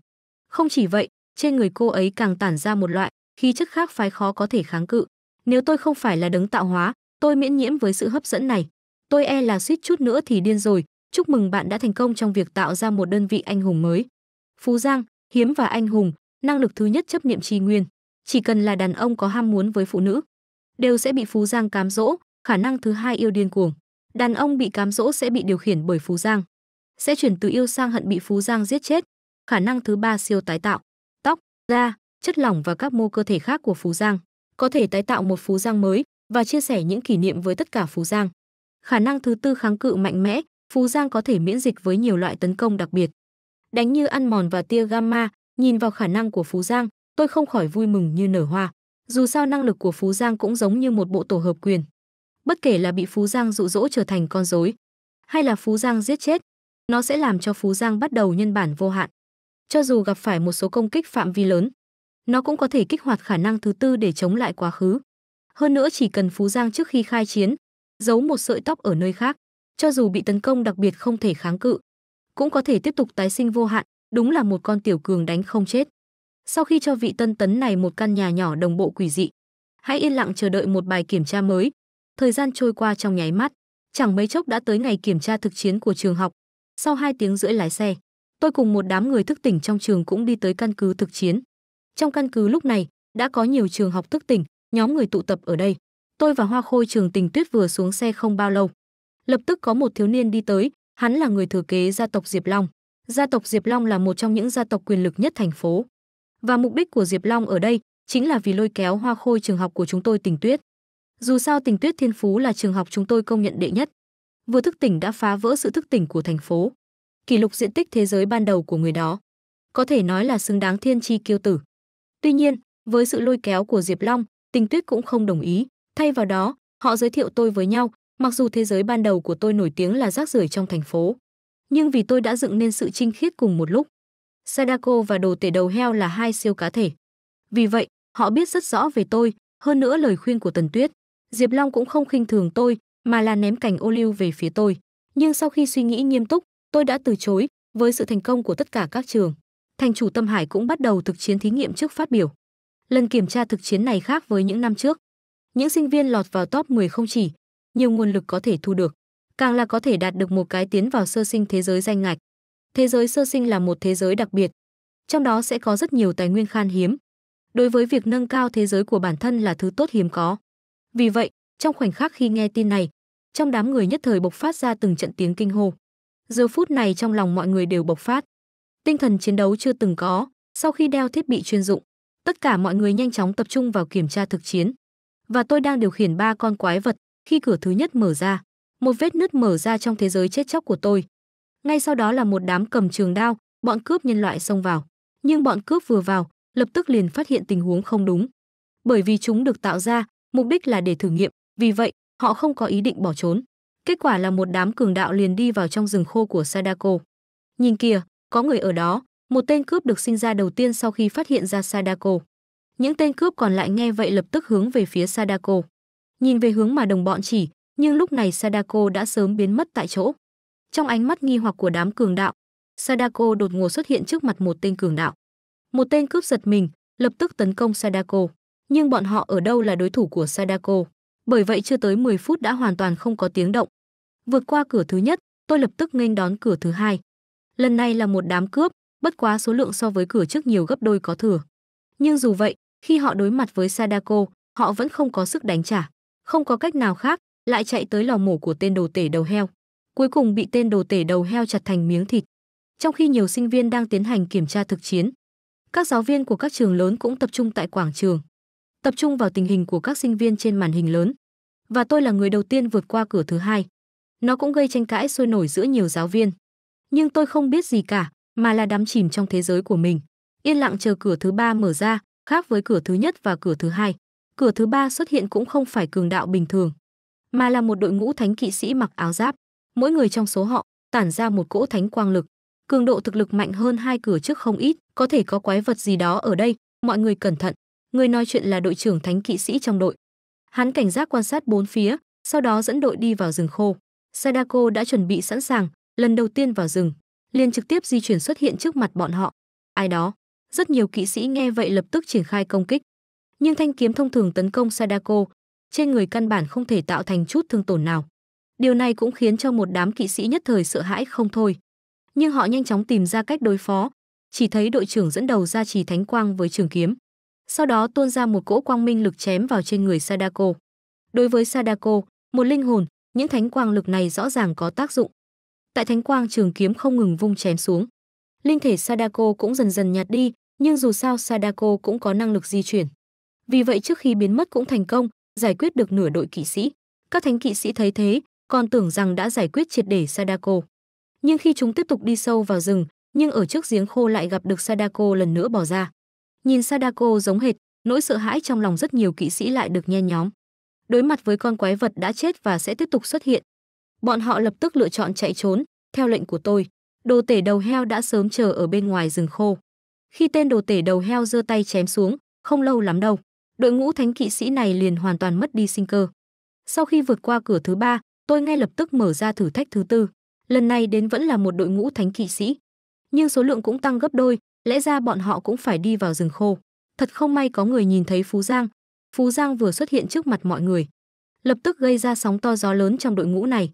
Không chỉ vậy, trên người cô ấy càng tản ra một loại khí chất khác phái khó có thể kháng cự. Nếu tôi không phải là đấng tạo hóa, tôi miễn nhiễm với sự hấp dẫn này. Tôi e là suýt chút nữa thì điên rồi. Chúc mừng bạn đã thành công trong việc tạo ra một đơn vị anh hùng mới. Phú Giang, hiếm và anh hùng, năng lực thứ nhất chấp niệm tri nguyên. Chỉ cần là đàn ông có ham muốn với phụ nữ, đều sẽ bị Phú Giang cám dỗ, khả năng thứ hai yêu điên cuồng. Đàn ông bị cám dỗ sẽ bị điều khiển bởi Phú Giang. Sẽ chuyển từ yêu sang hận bị Phú Giang giết chết. Khả năng thứ ba siêu tái tạo. Tóc, da, chất lỏng và các mô cơ thể khác của Phú Giang có thể tái tạo một Phú Giang mới và chia sẻ những kỷ niệm với tất cả Phú Giang. Khả năng thứ tư kháng cự mạnh mẽ, Phú Giang có thể miễn dịch với nhiều loại tấn công đặc biệt. Đánh như ăn mòn và tia gamma, nhìn vào khả năng của Phú Giang, tôi không khỏi vui mừng như nở hoa. Dù sao năng lực của Phú Giang cũng giống như một bộ tổ hợp quyền. Bất kể là bị Phú Giang dụ dỗ trở thành con rối, hay là Phú Giang giết chết, nó sẽ làm cho Phú Giang bắt đầu nhân bản vô hạn. Cho dù gặp phải một số công kích phạm vi lớn, nó cũng có thể kích hoạt khả năng thứ tư để chống lại quá khứ. Hơn nữa chỉ cần Phú Giang trước khi khai chiến, giấu một sợi tóc ở nơi khác, cho dù bị tấn công đặc biệt không thể kháng cự, cũng có thể tiếp tục tái sinh vô hạn, đúng là một con tiểu cường đánh không chết. Sau khi cho vị tân tấn này một căn nhà nhỏ đồng bộ quỷ dị, hãy yên lặng chờ đợi một bài kiểm tra mới. Thời gian trôi qua trong nháy mắt, chẳng mấy chốc đã tới ngày kiểm tra thực chiến của trường học. Sau 2 tiếng rưỡi lái xe, tôi cùng một đám người thức tỉnh trong trường cũng đi tới căn cứ thực chiến. Trong căn cứ lúc này, đã có nhiều trường học thức tỉnh, nhóm người tụ tập ở đây. Tôi và Hoa Khôi trường tình tuyết vừa xuống xe không bao lâu. Lập tức có một thiếu niên đi tới, hắn là người thừa kế gia tộc Diệp Long. Gia tộc Diệp Long là một trong những gia tộc quyền lực nhất thành phố. Và mục đích của Diệp Long ở đây chính là vì lôi kéo Hoa Khôi trường học của chúng tôi tình tuyết. Dù sao tình tuyết thiên phú là trường học chúng tôi công nhận đệ nhất. Vừa thức tỉnh đã phá vỡ sự thức tỉnh của thành phố. Kỷ lục diện tích thế giới ban đầu của người đó. Có thể nói là xứng đáng thiên tri kiêu tử. Tuy nhiên, với sự lôi kéo của Diệp Long, Tình Tuyết cũng không đồng ý, thay vào đó, họ giới thiệu tôi với nhau, mặc dù thế giới ban đầu của tôi nổi tiếng là rác rưởi trong thành phố, nhưng vì tôi đã dựng nên sự trinh khiết cùng một lúc. Sadako và đồ tể đầu heo là hai siêu cá thể. Vì vậy, họ biết rất rõ về tôi, hơn nữa lời khuyên của Tần Tuyết, Diệp Long cũng không khinh thường tôi, mà là ném cành ô liu về phía tôi. Nhưng sau khi suy nghĩ nghiêm túc, tôi đã từ chối với sự thành công của tất cả các trường thành chủ Tâm Hải cũng bắt đầu thực chiến thí nghiệm trước phát biểu. Lần kiểm tra thực chiến này khác với những năm trước. Những sinh viên lọt vào top 10 không chỉ, nhiều nguồn lực có thể thu được, càng là có thể đạt được một cái tiến vào sơ sinh thế giới danh ngạch. Thế giới sơ sinh là một thế giới đặc biệt, trong đó sẽ có rất nhiều tài nguyên khan hiếm. Đối với việc nâng cao thế giới của bản thân là thứ tốt hiếm có. Vì vậy, trong khoảnh khắc khi nghe tin này, trong đám người nhất thời bộc phát ra từng trận tiếng kinh hô. Giờ phút này trong lòng mọi người đều bộc phát tinh thần chiến đấu chưa từng có. Sau khi đeo thiết bị chuyên dụng, tất cả mọi người nhanh chóng tập trung vào kiểm tra thực chiến. Và tôi đang điều khiển ba con quái vật khi cửa thứ nhất mở ra, một vết nứt mở ra trong thế giới chết chóc của tôi. Ngay sau đó là một đám cầm trường đao, bọn cướp nhân loại xông vào. Nhưng bọn cướp vừa vào, lập tức liền phát hiện tình huống không đúng. Bởi vì chúng được tạo ra, mục đích là để thử nghiệm, vì vậy, họ không có ý định bỏ trốn. Kết quả là một đám cường đạo liền đi vào trong rừng khô của Sadako. Nhìn kìa, có người ở đó, một tên cướp được sinh ra đầu tiên sau khi phát hiện ra Sadako. Những tên cướp còn lại nghe vậy lập tức hướng về phía Sadako. Nhìn về hướng mà đồng bọn chỉ, nhưng lúc này Sadako đã sớm biến mất tại chỗ. Trong ánh mắt nghi hoặc của đám cường đạo, Sadako đột ngột xuất hiện trước mặt một tên cường đạo. Một tên cướp giật mình, lập tức tấn công Sadako, nhưng bọn họ ở đâu là đối thủ của Sadako, bởi vậy chưa tới 10 phút đã hoàn toàn không có tiếng động. Vượt qua cửa thứ nhất, tôi lập tức nghênh đón cửa thứ hai. Lần này là một đám cướp, bất quá số lượng so với cửa trước nhiều gấp đôi có thừa. Nhưng dù vậy, khi họ đối mặt với Sadako, họ vẫn không có sức đánh trả. Không có cách nào khác, lại chạy tới lò mổ của tên đồ tể đầu heo. Cuối cùng bị tên đồ tể đầu heo chặt thành miếng thịt. Trong khi nhiều sinh viên đang tiến hành kiểm tra thực chiến, các giáo viên của các trường lớn cũng tập trung tại quảng trường, tập trung vào tình hình của các sinh viên trên màn hình lớn. Và tôi là người đầu tiên vượt qua cửa thứ hai. Nó cũng gây tranh cãi sôi nổi giữa nhiều giáo viên nhưng tôi không biết gì cả, mà là đắm chìm trong thế giới của mình. Yên lặng chờ cửa thứ ba mở ra, khác với cửa thứ nhất và cửa thứ hai. Cửa thứ ba xuất hiện cũng không phải cường đạo bình thường, mà là một đội ngũ thánh kỵ sĩ mặc áo giáp. Mỗi người trong số họ tản ra một cỗ thánh quang lực. Cường độ thực lực mạnh hơn hai cửa trước không ít, có thể có quái vật gì đó ở đây, mọi người cẩn thận. Người nói chuyện là đội trưởng thánh kỵ sĩ trong đội. Hắn cảnh giác quan sát bốn phía, sau đó dẫn đội đi vào rừng khô. Sadako đã chuẩn bị sẵn sàng, lần đầu tiên vào rừng liền trực tiếp di chuyển xuất hiện trước mặt bọn họ ai đó rất nhiều kỵ sĩ nghe vậy lập tức triển khai công kích nhưng thanh kiếm thông thường tấn công sadako trên người căn bản không thể tạo thành chút thương tổn nào điều này cũng khiến cho một đám kỵ sĩ nhất thời sợ hãi không thôi nhưng họ nhanh chóng tìm ra cách đối phó chỉ thấy đội trưởng dẫn đầu ra trì thánh quang với trường kiếm sau đó tuôn ra một cỗ quang minh lực chém vào trên người sadako đối với sadako một linh hồn những thánh quang lực này rõ ràng có tác dụng tại thánh quang trường kiếm không ngừng vung chém xuống linh thể sadako cũng dần dần nhạt đi nhưng dù sao sadako cũng có năng lực di chuyển vì vậy trước khi biến mất cũng thành công giải quyết được nửa đội kỵ sĩ các thánh kỵ sĩ thấy thế còn tưởng rằng đã giải quyết triệt để sadako nhưng khi chúng tiếp tục đi sâu vào rừng nhưng ở trước giếng khô lại gặp được sadako lần nữa bỏ ra nhìn sadako giống hệt nỗi sợ hãi trong lòng rất nhiều kỵ sĩ lại được nhen nhóm đối mặt với con quái vật đã chết và sẽ tiếp tục xuất hiện Bọn họ lập tức lựa chọn chạy trốn, theo lệnh của tôi. Đồ tể đầu heo đã sớm chờ ở bên ngoài rừng khô. Khi tên đồ tể đầu heo giơ tay chém xuống, không lâu lắm đâu, đội ngũ thánh kỵ sĩ này liền hoàn toàn mất đi sinh cơ. Sau khi vượt qua cửa thứ ba, tôi ngay lập tức mở ra thử thách thứ tư. Lần này đến vẫn là một đội ngũ thánh kỵ sĩ, nhưng số lượng cũng tăng gấp đôi, lẽ ra bọn họ cũng phải đi vào rừng khô. Thật không may có người nhìn thấy Phú Giang. Phú Giang vừa xuất hiện trước mặt mọi người, lập tức gây ra sóng to gió lớn trong đội ngũ này.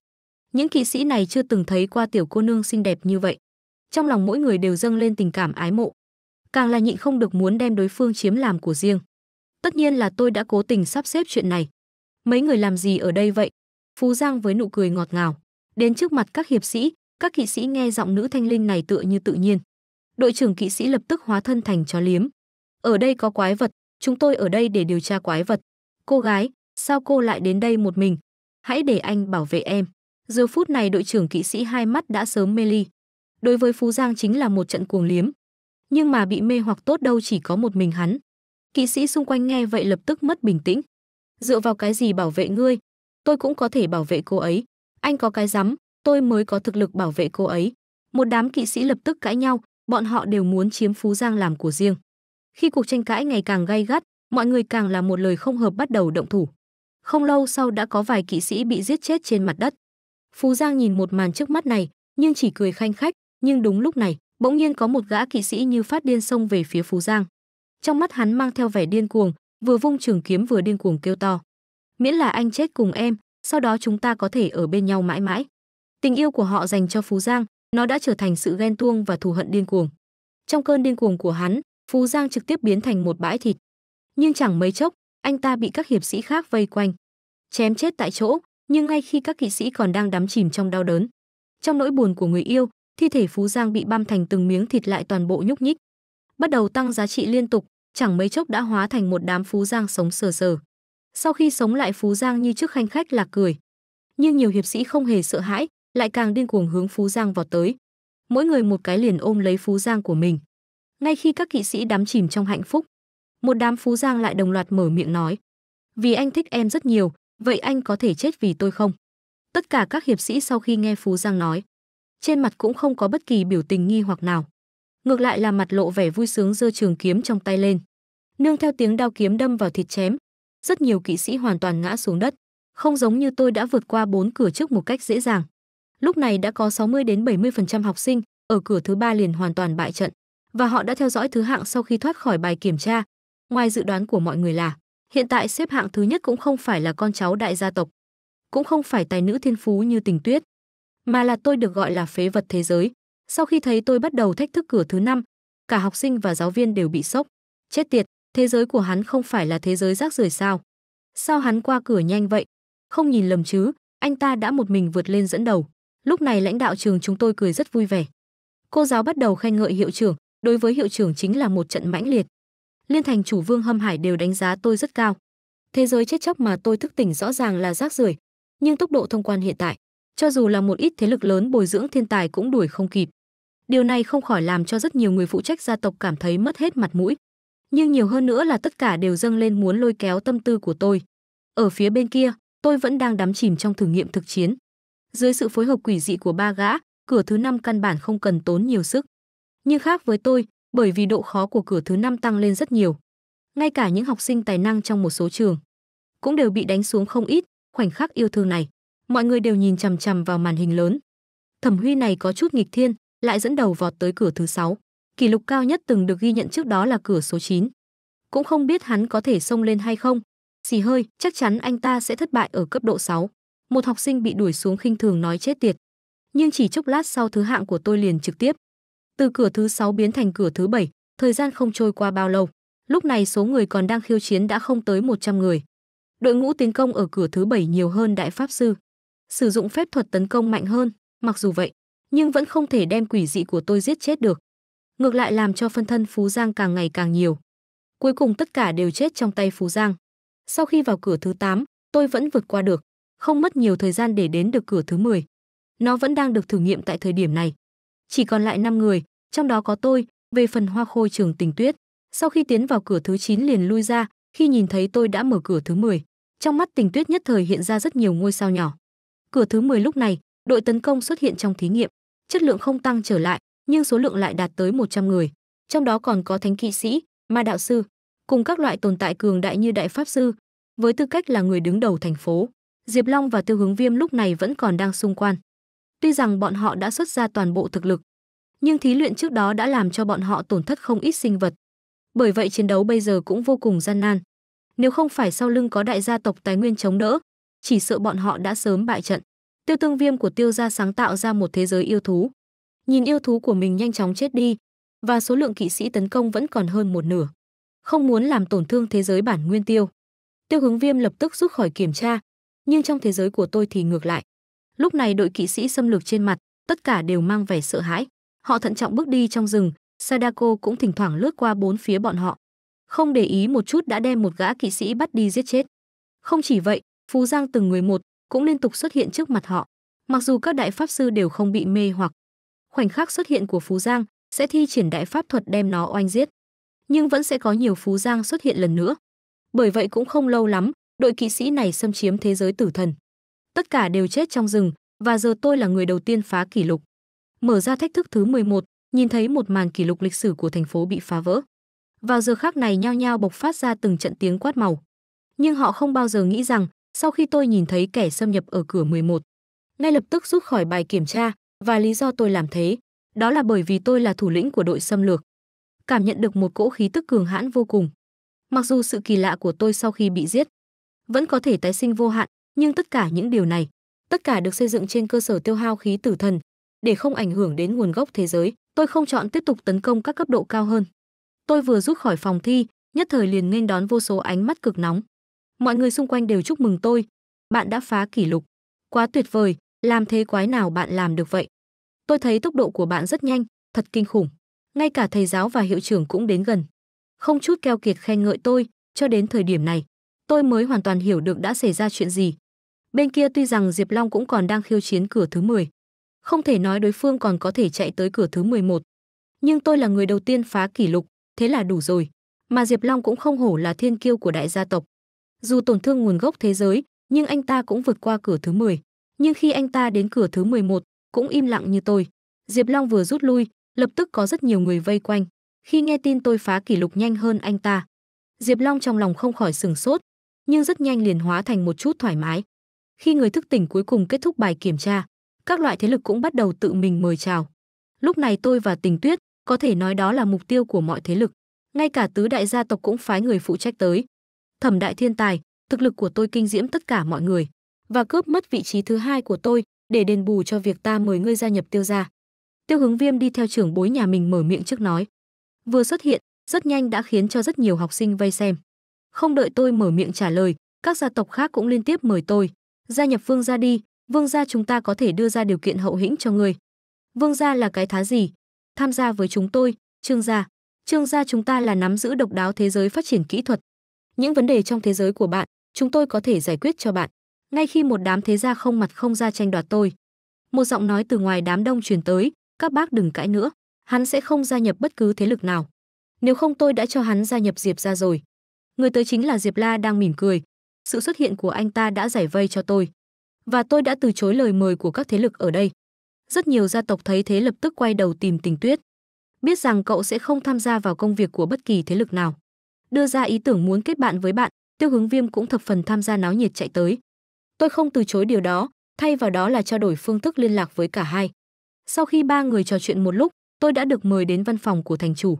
Những kỵ sĩ này chưa từng thấy qua tiểu cô nương xinh đẹp như vậy. Trong lòng mỗi người đều dâng lên tình cảm ái mộ. Càng là nhịn không được muốn đem đối phương chiếm làm của riêng. Tất nhiên là tôi đã cố tình sắp xếp chuyện này. Mấy người làm gì ở đây vậy? Phú Giang với nụ cười ngọt ngào. Đến trước mặt các hiệp sĩ, các kỵ sĩ nghe giọng nữ thanh linh này tựa như tự nhiên. Đội trưởng kỵ sĩ lập tức hóa thân thành chó liếm. Ở đây có quái vật, chúng tôi ở đây để điều tra quái vật. Cô gái, sao cô lại đến đây một mình? Hãy để anh bảo vệ em. Giờ phút này đội trưởng kỵ sĩ hai mắt đã sớm mê ly. Đối với Phú Giang chính là một trận cuồng liếm. Nhưng mà bị mê hoặc tốt đâu chỉ có một mình hắn. Kỵ sĩ xung quanh nghe vậy lập tức mất bình tĩnh. Dựa vào cái gì bảo vệ ngươi? Tôi cũng có thể bảo vệ cô ấy. Anh có cái rắm, tôi mới có thực lực bảo vệ cô ấy. Một đám kỵ sĩ lập tức cãi nhau, bọn họ đều muốn chiếm Phú Giang làm của riêng. Khi cuộc tranh cãi ngày càng gay gắt, mọi người càng là một lời không hợp bắt đầu động thủ. Không lâu sau đã có vài kỵ sĩ bị giết chết trên mặt đất. Phú Giang nhìn một màn trước mắt này, nhưng chỉ cười khanh khách, nhưng đúng lúc này, bỗng nhiên có một gã kỵ sĩ như phát điên xông về phía Phú Giang. Trong mắt hắn mang theo vẻ điên cuồng, vừa vung trường kiếm vừa điên cuồng kêu to. Miễn là anh chết cùng em, sau đó chúng ta có thể ở bên nhau mãi mãi. Tình yêu của họ dành cho Phú Giang, nó đã trở thành sự ghen tuông và thù hận điên cuồng. Trong cơn điên cuồng của hắn, Phú Giang trực tiếp biến thành một bãi thịt. Nhưng chẳng mấy chốc, anh ta bị các hiệp sĩ khác vây quanh, chém chết tại chỗ, nhưng ngay khi các kỵ sĩ còn đang đắm chìm trong đau đớn trong nỗi buồn của người yêu thi thể phú giang bị băm thành từng miếng thịt lại toàn bộ nhúc nhích bắt đầu tăng giá trị liên tục chẳng mấy chốc đã hóa thành một đám phú giang sống sờ sờ sau khi sống lại phú giang như trước khanh khách lạc cười nhưng nhiều hiệp sĩ không hề sợ hãi lại càng điên cuồng hướng phú giang vào tới mỗi người một cái liền ôm lấy phú giang của mình ngay khi các kỵ sĩ đắm chìm trong hạnh phúc một đám phú giang lại đồng loạt mở miệng nói vì anh thích em rất nhiều vậy anh có thể chết vì tôi không tất cả các hiệp sĩ sau khi nghe phú giang nói trên mặt cũng không có bất kỳ biểu tình nghi hoặc nào ngược lại là mặt lộ vẻ vui sướng giơ trường kiếm trong tay lên nương theo tiếng đao kiếm đâm vào thịt chém rất nhiều kỵ sĩ hoàn toàn ngã xuống đất không giống như tôi đã vượt qua bốn cửa trước một cách dễ dàng lúc này đã có 60 đến 70% học sinh ở cửa thứ ba liền hoàn toàn bại trận và họ đã theo dõi thứ hạng sau khi thoát khỏi bài kiểm tra ngoài dự đoán của mọi người là hiện tại xếp hạng thứ nhất cũng không phải là con cháu đại gia tộc, cũng không phải tài nữ thiên phú như Tình Tuyết, mà là tôi được gọi là phế vật thế giới. Sau khi thấy tôi bắt đầu thách thức cửa thứ năm, cả học sinh và giáo viên đều bị sốc. Chết tiệt, thế giới của hắn không phải là thế giới rác rưởi sao? Sao hắn qua cửa nhanh vậy? Không nhìn lầm chứ, anh ta đã một mình vượt lên dẫn đầu. Lúc này lãnh đạo trường chúng tôi cười rất vui vẻ. Cô giáo bắt đầu khen ngợi hiệu trưởng, đối với hiệu trưởng chính là một trận mãnh liệt. Liên Thành chủ Vương Hâm Hải đều đánh giá tôi rất cao. Thế giới chết chóc mà tôi thức tỉnh rõ ràng là rác rưởi, nhưng tốc độ thông quan hiện tại, cho dù là một ít thế lực lớn bồi dưỡng thiên tài cũng đuổi không kịp. Điều này không khỏi làm cho rất nhiều người phụ trách gia tộc cảm thấy mất hết mặt mũi. Nhưng nhiều hơn nữa là tất cả đều dâng lên muốn lôi kéo tâm tư của tôi. Ở phía bên kia, tôi vẫn đang đắm chìm trong thử nghiệm thực chiến. Dưới sự phối hợp quỷ dị của ba gã, cửa thứ năm căn bản không cần tốn nhiều sức. Nhưng khác với tôi, bởi vì độ khó của cửa thứ năm tăng lên rất nhiều. Ngay cả những học sinh tài năng trong một số trường cũng đều bị đánh xuống không ít, khoảnh khắc yêu thương này, mọi người đều nhìn chằm chằm vào màn hình lớn. Thẩm Huy này có chút nghịch thiên, lại dẫn đầu vọt tới cửa thứ 6. Kỷ lục cao nhất từng được ghi nhận trước đó là cửa số 9. Cũng không biết hắn có thể xông lên hay không. Xì hơi, chắc chắn anh ta sẽ thất bại ở cấp độ 6. Một học sinh bị đuổi xuống khinh thường nói chết tiệt. Nhưng chỉ chốc lát sau thứ hạng của tôi liền trực tiếp từ cửa thứ 6 biến thành cửa thứ 7, thời gian không trôi qua bao lâu. Lúc này số người còn đang khiêu chiến đã không tới 100 người. Đội ngũ tiến công ở cửa thứ 7 nhiều hơn đại pháp sư. Sử dụng phép thuật tấn công mạnh hơn, mặc dù vậy, nhưng vẫn không thể đem quỷ dị của tôi giết chết được. Ngược lại làm cho phân thân Phú Giang càng ngày càng nhiều. Cuối cùng tất cả đều chết trong tay Phú Giang. Sau khi vào cửa thứ 8, tôi vẫn vượt qua được, không mất nhiều thời gian để đến được cửa thứ 10. Nó vẫn đang được thử nghiệm tại thời điểm này. Chỉ còn lại 5 người, trong đó có tôi, về phần hoa khôi trường tình tuyết. Sau khi tiến vào cửa thứ 9 liền lui ra, khi nhìn thấy tôi đã mở cửa thứ 10. Trong mắt tình tuyết nhất thời hiện ra rất nhiều ngôi sao nhỏ. Cửa thứ 10 lúc này, đội tấn công xuất hiện trong thí nghiệm. Chất lượng không tăng trở lại, nhưng số lượng lại đạt tới 100 người. Trong đó còn có thánh kỵ sĩ, ma đạo sư, cùng các loại tồn tại cường đại như đại pháp sư, với tư cách là người đứng đầu thành phố. Diệp Long và Tiêu Hướng Viêm lúc này vẫn còn đang xung quan Tuy rằng bọn họ đã xuất ra toàn bộ thực lực, nhưng thí luyện trước đó đã làm cho bọn họ tổn thất không ít sinh vật. Bởi vậy chiến đấu bây giờ cũng vô cùng gian nan. Nếu không phải sau lưng có đại gia tộc tài nguyên chống đỡ, chỉ sợ bọn họ đã sớm bại trận. Tiêu Tương Viêm của Tiêu gia sáng tạo ra một thế giới yêu thú. Nhìn yêu thú của mình nhanh chóng chết đi, và số lượng kỵ sĩ tấn công vẫn còn hơn một nửa. Không muốn làm tổn thương thế giới bản nguyên tiêu. Tiêu Hướng Viêm lập tức rút khỏi kiểm tra, nhưng trong thế giới của tôi thì ngược lại. Lúc này đội kỵ sĩ xâm lược trên mặt, tất cả đều mang vẻ sợ hãi. Họ thận trọng bước đi trong rừng, Sadako cũng thỉnh thoảng lướt qua bốn phía bọn họ. Không để ý một chút đã đem một gã kỵ sĩ bắt đi giết chết. Không chỉ vậy, Phú Giang từng người một cũng liên tục xuất hiện trước mặt họ. Mặc dù các đại pháp sư đều không bị mê hoặc, khoảnh khắc xuất hiện của Phú Giang sẽ thi triển đại pháp thuật đem nó oanh giết, nhưng vẫn sẽ có nhiều Phú Giang xuất hiện lần nữa. Bởi vậy cũng không lâu lắm, đội kỵ sĩ này xâm chiếm thế giới tử thần tất cả đều chết trong rừng và giờ tôi là người đầu tiên phá kỷ lục. Mở ra thách thức thứ 11, nhìn thấy một màn kỷ lục lịch sử của thành phố bị phá vỡ. Vào giờ khác này nhao nhao bộc phát ra từng trận tiếng quát màu. Nhưng họ không bao giờ nghĩ rằng, sau khi tôi nhìn thấy kẻ xâm nhập ở cửa 11, ngay lập tức rút khỏi bài kiểm tra và lý do tôi làm thế, đó là bởi vì tôi là thủ lĩnh của đội xâm lược. Cảm nhận được một cỗ khí tức cường hãn vô cùng. Mặc dù sự kỳ lạ của tôi sau khi bị giết vẫn có thể tái sinh vô hạn, nhưng tất cả những điều này tất cả được xây dựng trên cơ sở tiêu hao khí tử thần để không ảnh hưởng đến nguồn gốc thế giới tôi không chọn tiếp tục tấn công các cấp độ cao hơn tôi vừa rút khỏi phòng thi nhất thời liền nghênh đón vô số ánh mắt cực nóng mọi người xung quanh đều chúc mừng tôi bạn đã phá kỷ lục quá tuyệt vời làm thế quái nào bạn làm được vậy tôi thấy tốc độ của bạn rất nhanh thật kinh khủng ngay cả thầy giáo và hiệu trưởng cũng đến gần không chút keo kiệt khen ngợi tôi cho đến thời điểm này tôi mới hoàn toàn hiểu được đã xảy ra chuyện gì Bên kia tuy rằng Diệp Long cũng còn đang khiêu chiến cửa thứ 10, không thể nói đối phương còn có thể chạy tới cửa thứ 11. Nhưng tôi là người đầu tiên phá kỷ lục, thế là đủ rồi. Mà Diệp Long cũng không hổ là thiên kiêu của đại gia tộc. Dù tổn thương nguồn gốc thế giới, nhưng anh ta cũng vượt qua cửa thứ 10. Nhưng khi anh ta đến cửa thứ 11, cũng im lặng như tôi. Diệp Long vừa rút lui, lập tức có rất nhiều người vây quanh. Khi nghe tin tôi phá kỷ lục nhanh hơn anh ta, Diệp Long trong lòng không khỏi sừng sốt, nhưng rất nhanh liền hóa thành một chút thoải mái. Khi người thức tỉnh cuối cùng kết thúc bài kiểm tra, các loại thế lực cũng bắt đầu tự mình mời chào. Lúc này tôi và Tình Tuyết, có thể nói đó là mục tiêu của mọi thế lực. Ngay cả tứ đại gia tộc cũng phái người phụ trách tới. Thẩm đại thiên tài, thực lực của tôi kinh diễm tất cả mọi người và cướp mất vị trí thứ hai của tôi để đền bù cho việc ta mời ngươi gia nhập tiêu gia. Tiêu Hướng Viêm đi theo trưởng bối nhà mình mở miệng trước nói. Vừa xuất hiện, rất nhanh đã khiến cho rất nhiều học sinh vây xem. Không đợi tôi mở miệng trả lời, các gia tộc khác cũng liên tiếp mời tôi, gia nhập vương gia đi vương gia chúng ta có thể đưa ra điều kiện hậu hĩnh cho người vương gia là cái thá gì tham gia với chúng tôi trương gia trương gia chúng ta là nắm giữ độc đáo thế giới phát triển kỹ thuật những vấn đề trong thế giới của bạn chúng tôi có thể giải quyết cho bạn ngay khi một đám thế gia không mặt không ra tranh đoạt tôi một giọng nói từ ngoài đám đông truyền tới các bác đừng cãi nữa hắn sẽ không gia nhập bất cứ thế lực nào nếu không tôi đã cho hắn gia nhập diệp ra rồi người tới chính là diệp la đang mỉm cười sự xuất hiện của anh ta đã giải vây cho tôi. Và tôi đã từ chối lời mời của các thế lực ở đây. Rất nhiều gia tộc thấy thế lập tức quay đầu tìm tình tuyết. Biết rằng cậu sẽ không tham gia vào công việc của bất kỳ thế lực nào. Đưa ra ý tưởng muốn kết bạn với bạn, tiêu hướng viêm cũng thập phần tham gia náo nhiệt chạy tới. Tôi không từ chối điều đó, thay vào đó là trao đổi phương thức liên lạc với cả hai. Sau khi ba người trò chuyện một lúc, tôi đã được mời đến văn phòng của thành chủ.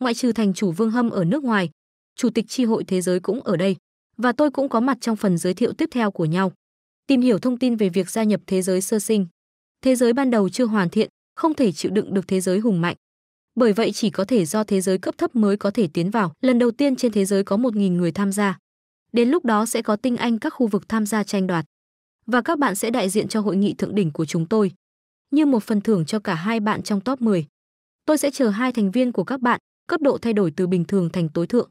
Ngoại trừ thành chủ Vương Hâm ở nước ngoài, chủ tịch tri hội thế giới cũng ở đây và tôi cũng có mặt trong phần giới thiệu tiếp theo của nhau. Tìm hiểu thông tin về việc gia nhập thế giới sơ sinh. Thế giới ban đầu chưa hoàn thiện, không thể chịu đựng được thế giới hùng mạnh. Bởi vậy chỉ có thể do thế giới cấp thấp mới có thể tiến vào. Lần đầu tiên trên thế giới có 1.000 người tham gia. Đến lúc đó sẽ có tinh anh các khu vực tham gia tranh đoạt. Và các bạn sẽ đại diện cho hội nghị thượng đỉnh của chúng tôi. Như một phần thưởng cho cả hai bạn trong top 10. Tôi sẽ chờ hai thành viên của các bạn, cấp độ thay đổi từ bình thường thành tối thượng.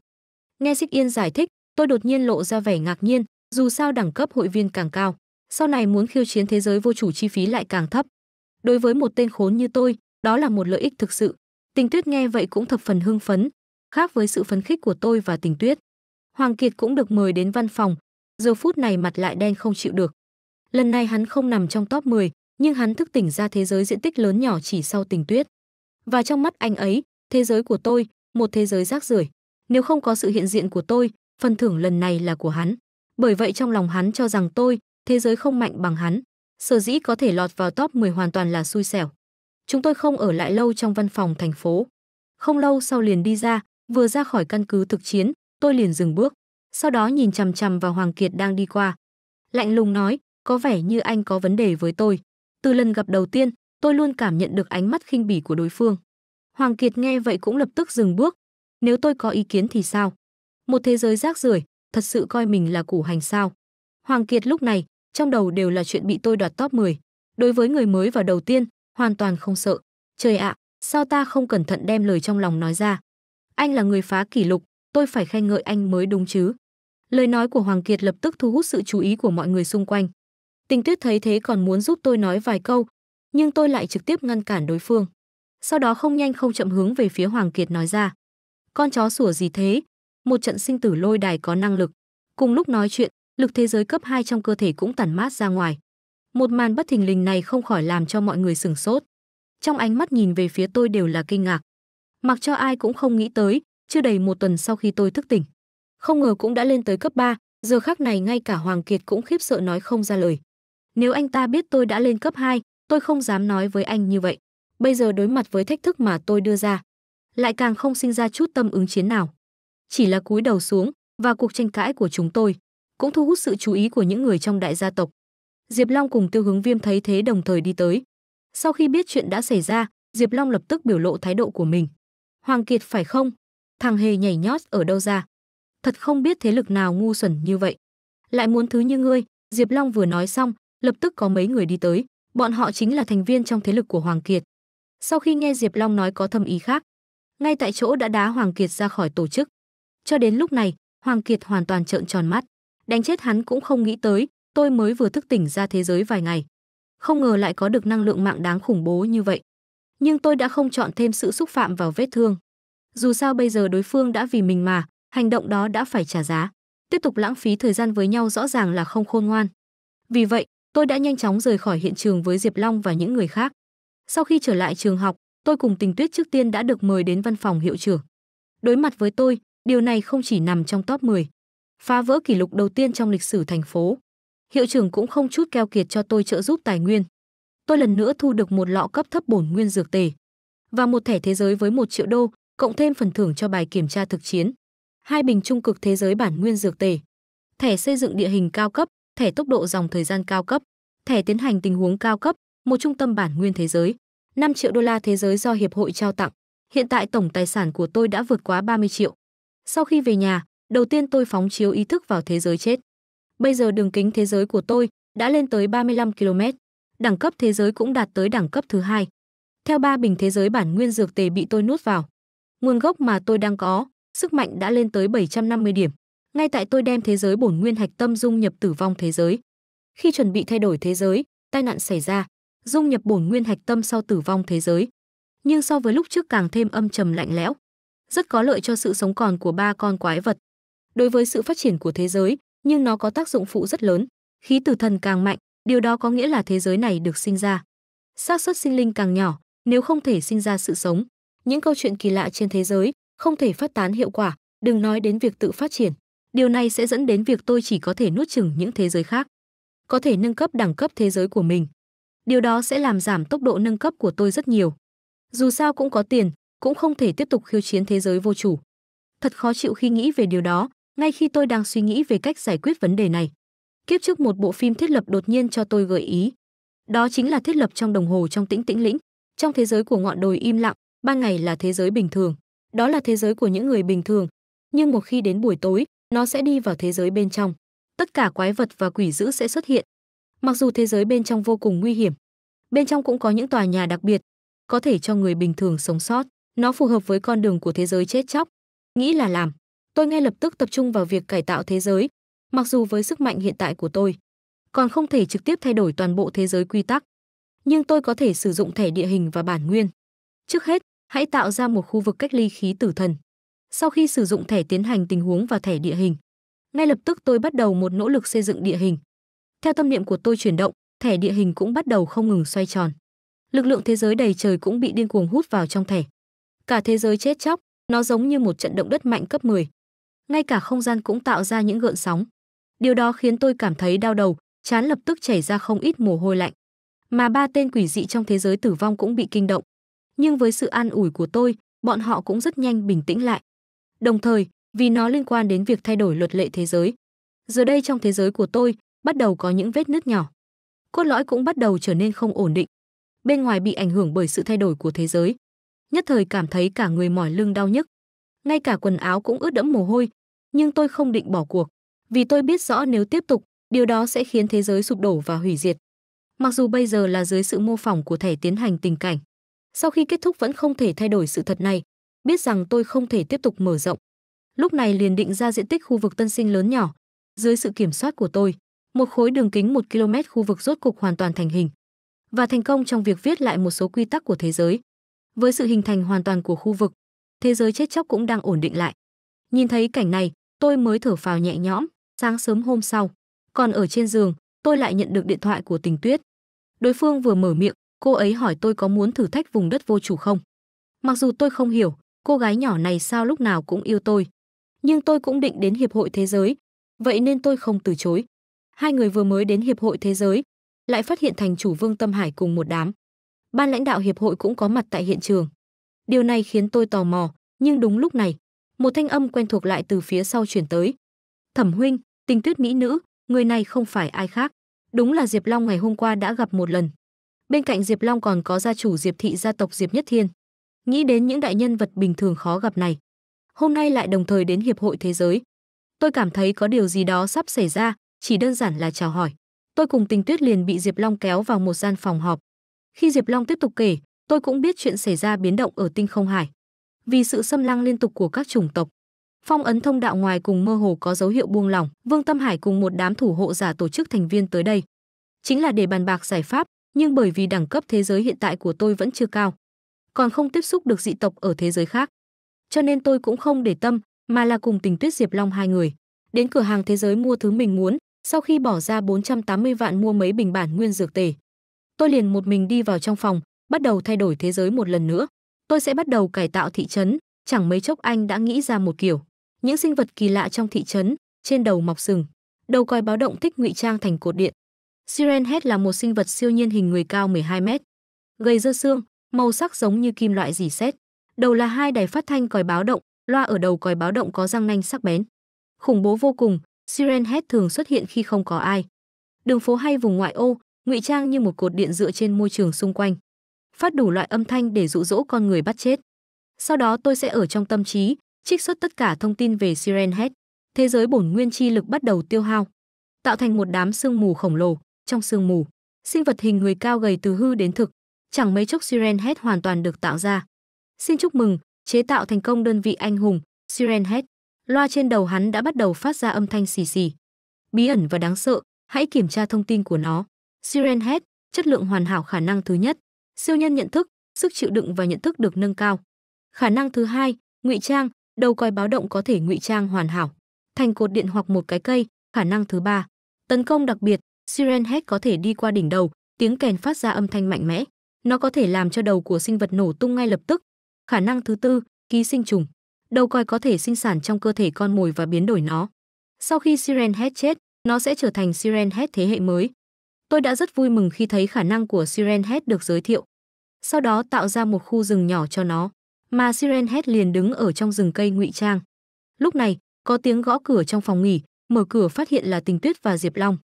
Nghe xích Yên giải thích, tôi đột nhiên lộ ra vẻ ngạc nhiên, dù sao đẳng cấp hội viên càng cao, sau này muốn khiêu chiến thế giới vô chủ chi phí lại càng thấp. Đối với một tên khốn như tôi, đó là một lợi ích thực sự. Tình Tuyết nghe vậy cũng thập phần hưng phấn, khác với sự phấn khích của tôi và Tình Tuyết. Hoàng Kiệt cũng được mời đến văn phòng, giờ phút này mặt lại đen không chịu được. Lần này hắn không nằm trong top 10, nhưng hắn thức tỉnh ra thế giới diện tích lớn nhỏ chỉ sau Tình Tuyết. Và trong mắt anh ấy, thế giới của tôi, một thế giới rác rưởi. Nếu không có sự hiện diện của tôi, phần thưởng lần này là của hắn. Bởi vậy trong lòng hắn cho rằng tôi, thế giới không mạnh bằng hắn. Sở dĩ có thể lọt vào top 10 hoàn toàn là xui xẻo. Chúng tôi không ở lại lâu trong văn phòng thành phố. Không lâu sau liền đi ra, vừa ra khỏi căn cứ thực chiến, tôi liền dừng bước. Sau đó nhìn chằm chằm vào Hoàng Kiệt đang đi qua. Lạnh lùng nói, có vẻ như anh có vấn đề với tôi. Từ lần gặp đầu tiên, tôi luôn cảm nhận được ánh mắt khinh bỉ của đối phương. Hoàng Kiệt nghe vậy cũng lập tức dừng bước. Nếu tôi có ý kiến thì sao? Một thế giới rác rưởi, thật sự coi mình là củ hành sao? Hoàng Kiệt lúc này, trong đầu đều là chuyện bị tôi đoạt top 10. Đối với người mới vào đầu tiên, hoàn toàn không sợ. Trời ạ, sao ta không cẩn thận đem lời trong lòng nói ra? Anh là người phá kỷ lục, tôi phải khen ngợi anh mới đúng chứ. Lời nói của Hoàng Kiệt lập tức thu hút sự chú ý của mọi người xung quanh. Tình Tuyết thấy thế còn muốn giúp tôi nói vài câu, nhưng tôi lại trực tiếp ngăn cản đối phương. Sau đó không nhanh không chậm hướng về phía Hoàng Kiệt nói ra. Con chó sủa gì thế, một trận sinh tử lôi đài có năng lực. Cùng lúc nói chuyện, lực thế giới cấp 2 trong cơ thể cũng tản mát ra ngoài. Một màn bất thình lình này không khỏi làm cho mọi người sửng sốt. Trong ánh mắt nhìn về phía tôi đều là kinh ngạc. Mặc cho ai cũng không nghĩ tới, chưa đầy một tuần sau khi tôi thức tỉnh. Không ngờ cũng đã lên tới cấp 3, giờ khác này ngay cả Hoàng Kiệt cũng khiếp sợ nói không ra lời. Nếu anh ta biết tôi đã lên cấp 2, tôi không dám nói với anh như vậy. Bây giờ đối mặt với thách thức mà tôi đưa ra, lại càng không sinh ra chút tâm ứng chiến nào chỉ là cúi đầu xuống và cuộc tranh cãi của chúng tôi cũng thu hút sự chú ý của những người trong đại gia tộc. Diệp Long cùng Tiêu Hướng Viêm thấy thế đồng thời đi tới. Sau khi biết chuyện đã xảy ra, Diệp Long lập tức biểu lộ thái độ của mình. Hoàng Kiệt phải không? Thằng hề nhảy nhót ở đâu ra? Thật không biết thế lực nào ngu xuẩn như vậy. Lại muốn thứ như ngươi, Diệp Long vừa nói xong, lập tức có mấy người đi tới, bọn họ chính là thành viên trong thế lực của Hoàng Kiệt. Sau khi nghe Diệp Long nói có thâm ý khác, ngay tại chỗ đã đá Hoàng Kiệt ra khỏi tổ chức. Cho đến lúc này, Hoàng Kiệt hoàn toàn trợn tròn mắt. Đánh chết hắn cũng không nghĩ tới, tôi mới vừa thức tỉnh ra thế giới vài ngày. Không ngờ lại có được năng lượng mạng đáng khủng bố như vậy. Nhưng tôi đã không chọn thêm sự xúc phạm vào vết thương. Dù sao bây giờ đối phương đã vì mình mà, hành động đó đã phải trả giá. Tiếp tục lãng phí thời gian với nhau rõ ràng là không khôn ngoan. Vì vậy, tôi đã nhanh chóng rời khỏi hiện trường với Diệp Long và những người khác. Sau khi trở lại trường học, tôi cùng Tình Tuyết trước tiên đã được mời đến văn phòng hiệu trưởng. Đối mặt với tôi, Điều này không chỉ nằm trong top 10, phá vỡ kỷ lục đầu tiên trong lịch sử thành phố. Hiệu trưởng cũng không chút keo kiệt cho tôi trợ giúp tài nguyên. Tôi lần nữa thu được một lọ cấp thấp bổn nguyên dược tề và một thẻ thế giới với một triệu đô, cộng thêm phần thưởng cho bài kiểm tra thực chiến. Hai bình trung cực thế giới bản nguyên dược tề. Thẻ xây dựng địa hình cao cấp, thẻ tốc độ dòng thời gian cao cấp, thẻ tiến hành tình huống cao cấp, một trung tâm bản nguyên thế giới. 5 triệu đô la thế giới do hiệp hội trao tặng. Hiện tại tổng tài sản của tôi đã vượt quá 30 triệu. Sau khi về nhà, đầu tiên tôi phóng chiếu ý thức vào thế giới chết. Bây giờ đường kính thế giới của tôi đã lên tới 35 km, đẳng cấp thế giới cũng đạt tới đẳng cấp thứ hai. Theo ba bình thế giới bản nguyên dược tề bị tôi nuốt vào, nguồn gốc mà tôi đang có, sức mạnh đã lên tới 750 điểm. Ngay tại tôi đem thế giới bổn nguyên hạch tâm dung nhập tử vong thế giới. Khi chuẩn bị thay đổi thế giới, tai nạn xảy ra, dung nhập bổn nguyên hạch tâm sau tử vong thế giới. Nhưng so với lúc trước càng thêm âm trầm lạnh lẽo rất có lợi cho sự sống còn của ba con quái vật. Đối với sự phát triển của thế giới, nhưng nó có tác dụng phụ rất lớn. Khí tử thần càng mạnh, điều đó có nghĩa là thế giới này được sinh ra. xác suất sinh linh càng nhỏ, nếu không thể sinh ra sự sống. Những câu chuyện kỳ lạ trên thế giới không thể phát tán hiệu quả, đừng nói đến việc tự phát triển. Điều này sẽ dẫn đến việc tôi chỉ có thể nuốt chửng những thế giới khác. Có thể nâng cấp đẳng cấp thế giới của mình. Điều đó sẽ làm giảm tốc độ nâng cấp của tôi rất nhiều. Dù sao cũng có tiền, cũng không thể tiếp tục khiêu chiến thế giới vô chủ. Thật khó chịu khi nghĩ về điều đó, ngay khi tôi đang suy nghĩ về cách giải quyết vấn đề này. Kiếp trước một bộ phim thiết lập đột nhiên cho tôi gợi ý. Đó chính là thiết lập trong đồng hồ trong tĩnh tĩnh lĩnh, trong thế giới của ngọn đồi im lặng, ban ngày là thế giới bình thường. Đó là thế giới của những người bình thường, nhưng một khi đến buổi tối, nó sẽ đi vào thế giới bên trong. Tất cả quái vật và quỷ dữ sẽ xuất hiện. Mặc dù thế giới bên trong vô cùng nguy hiểm, bên trong cũng có những tòa nhà đặc biệt, có thể cho người bình thường sống sót. Nó phù hợp với con đường của thế giới chết chóc. Nghĩ là làm. Tôi ngay lập tức tập trung vào việc cải tạo thế giới, mặc dù với sức mạnh hiện tại của tôi, còn không thể trực tiếp thay đổi toàn bộ thế giới quy tắc. Nhưng tôi có thể sử dụng thẻ địa hình và bản nguyên. Trước hết, hãy tạo ra một khu vực cách ly khí tử thần. Sau khi sử dụng thẻ tiến hành tình huống và thẻ địa hình, ngay lập tức tôi bắt đầu một nỗ lực xây dựng địa hình. Theo tâm niệm của tôi chuyển động, thẻ địa hình cũng bắt đầu không ngừng xoay tròn. Lực lượng thế giới đầy trời cũng bị điên cuồng hút vào trong thẻ. Cả thế giới chết chóc, nó giống như một trận động đất mạnh cấp 10. Ngay cả không gian cũng tạo ra những gợn sóng. Điều đó khiến tôi cảm thấy đau đầu, chán lập tức chảy ra không ít mồ hôi lạnh. Mà ba tên quỷ dị trong thế giới tử vong cũng bị kinh động. Nhưng với sự an ủi của tôi, bọn họ cũng rất nhanh bình tĩnh lại. Đồng thời, vì nó liên quan đến việc thay đổi luật lệ thế giới. Giờ đây trong thế giới của tôi, bắt đầu có những vết nứt nhỏ. Cốt lõi cũng bắt đầu trở nên không ổn định. Bên ngoài bị ảnh hưởng bởi sự thay đổi của thế giới, nhất thời cảm thấy cả người mỏi lưng đau nhức. Ngay cả quần áo cũng ướt đẫm mồ hôi, nhưng tôi không định bỏ cuộc, vì tôi biết rõ nếu tiếp tục, điều đó sẽ khiến thế giới sụp đổ và hủy diệt. Mặc dù bây giờ là dưới sự mô phỏng của thẻ tiến hành tình cảnh, sau khi kết thúc vẫn không thể thay đổi sự thật này, biết rằng tôi không thể tiếp tục mở rộng. Lúc này liền định ra diện tích khu vực tân sinh lớn nhỏ, dưới sự kiểm soát của tôi, một khối đường kính 1 km khu vực rốt cục hoàn toàn thành hình và thành công trong việc viết lại một số quy tắc của thế giới. Với sự hình thành hoàn toàn của khu vực, thế giới chết chóc cũng đang ổn định lại. Nhìn thấy cảnh này, tôi mới thở phào nhẹ nhõm, sáng sớm hôm sau. Còn ở trên giường, tôi lại nhận được điện thoại của Tình Tuyết. Đối phương vừa mở miệng, cô ấy hỏi tôi có muốn thử thách vùng đất vô chủ không. Mặc dù tôi không hiểu, cô gái nhỏ này sao lúc nào cũng yêu tôi. Nhưng tôi cũng định đến Hiệp hội Thế giới, vậy nên tôi không từ chối. Hai người vừa mới đến Hiệp hội Thế giới, lại phát hiện thành chủ Vương Tâm Hải cùng một đám ban lãnh đạo hiệp hội cũng có mặt tại hiện trường. Điều này khiến tôi tò mò, nhưng đúng lúc này, một thanh âm quen thuộc lại từ phía sau chuyển tới. Thẩm huynh, tình tuyết mỹ nữ, người này không phải ai khác. Đúng là Diệp Long ngày hôm qua đã gặp một lần. Bên cạnh Diệp Long còn có gia chủ Diệp thị gia tộc Diệp Nhất Thiên. Nghĩ đến những đại nhân vật bình thường khó gặp này. Hôm nay lại đồng thời đến Hiệp hội Thế giới. Tôi cảm thấy có điều gì đó sắp xảy ra, chỉ đơn giản là chào hỏi. Tôi cùng tình tuyết liền bị Diệp Long kéo vào một gian phòng họp. Khi Diệp Long tiếp tục kể, tôi cũng biết chuyện xảy ra biến động ở tinh không hải. Vì sự xâm lăng liên tục của các chủng tộc, phong ấn thông đạo ngoài cùng mơ hồ có dấu hiệu buông lỏng, Vương Tâm Hải cùng một đám thủ hộ giả tổ chức thành viên tới đây. Chính là để bàn bạc giải pháp, nhưng bởi vì đẳng cấp thế giới hiện tại của tôi vẫn chưa cao, còn không tiếp xúc được dị tộc ở thế giới khác. Cho nên tôi cũng không để tâm, mà là cùng Tình Tuyết Diệp Long hai người, đến cửa hàng thế giới mua thứ mình muốn, sau khi bỏ ra 480 vạn mua mấy bình bản nguyên dược tề tôi liền một mình đi vào trong phòng bắt đầu thay đổi thế giới một lần nữa tôi sẽ bắt đầu cải tạo thị trấn chẳng mấy chốc anh đã nghĩ ra một kiểu những sinh vật kỳ lạ trong thị trấn trên đầu mọc sừng đầu còi báo động thích ngụy trang thành cột điện siren head là một sinh vật siêu nhiên hình người cao 12 mét gầy dơ xương màu sắc giống như kim loại dỉ xét đầu là hai đài phát thanh còi báo động loa ở đầu còi báo động có răng nanh sắc bén khủng bố vô cùng siren head thường xuất hiện khi không có ai đường phố hay vùng ngoại ô ngụy trang như một cột điện dựa trên môi trường xung quanh phát đủ loại âm thanh để dụ dỗ con người bắt chết sau đó tôi sẽ ở trong tâm trí trích xuất tất cả thông tin về siren head thế giới bổn nguyên chi lực bắt đầu tiêu hao tạo thành một đám sương mù khổng lồ trong sương mù sinh vật hình người cao gầy từ hư đến thực chẳng mấy chốc siren head hoàn toàn được tạo ra xin chúc mừng chế tạo thành công đơn vị anh hùng siren head loa trên đầu hắn đã bắt đầu phát ra âm thanh xì xì bí ẩn và đáng sợ hãy kiểm tra thông tin của nó Siren Head, chất lượng hoàn hảo khả năng thứ nhất, siêu nhân nhận thức, sức chịu đựng và nhận thức được nâng cao. Khả năng thứ hai, ngụy trang, đầu còi báo động có thể ngụy trang hoàn hảo, thành cột điện hoặc một cái cây. Khả năng thứ ba, tấn công đặc biệt, Siren Head có thể đi qua đỉnh đầu, tiếng kèn phát ra âm thanh mạnh mẽ. Nó có thể làm cho đầu của sinh vật nổ tung ngay lập tức. Khả năng thứ tư, ký sinh trùng. Đầu còi có thể sinh sản trong cơ thể con mồi và biến đổi nó. Sau khi Siren Head chết, nó sẽ trở thành Siren Head thế hệ mới. Tôi đã rất vui mừng khi thấy khả năng của sirenhead được giới thiệu. Sau đó tạo ra một khu rừng nhỏ cho nó, mà sirenhead liền đứng ở trong rừng cây ngụy trang. Lúc này, có tiếng gõ cửa trong phòng nghỉ, mở cửa phát hiện là Tình Tuyết và Diệp Long.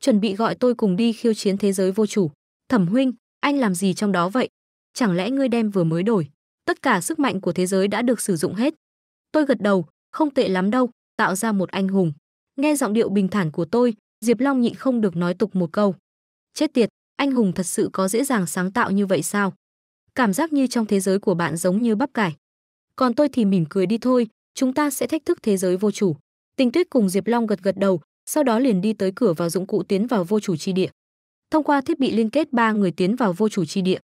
Chuẩn bị gọi tôi cùng đi khiêu chiến thế giới vô chủ. Thẩm huynh, anh làm gì trong đó vậy? Chẳng lẽ ngươi đem vừa mới đổi? Tất cả sức mạnh của thế giới đã được sử dụng hết. Tôi gật đầu, không tệ lắm đâu, tạo ra một anh hùng. Nghe giọng điệu bình thản của tôi, Diệp Long nhịn không được nói tục một câu chết tiệt anh hùng thật sự có dễ dàng sáng tạo như vậy sao cảm giác như trong thế giới của bạn giống như bắp cải còn tôi thì mỉm cười đi thôi chúng ta sẽ thách thức thế giới vô chủ tình tuyết cùng diệp long gật gật đầu sau đó liền đi tới cửa vào dụng cụ tiến vào vô chủ chi địa thông qua thiết bị liên kết ba người tiến vào vô chủ chi địa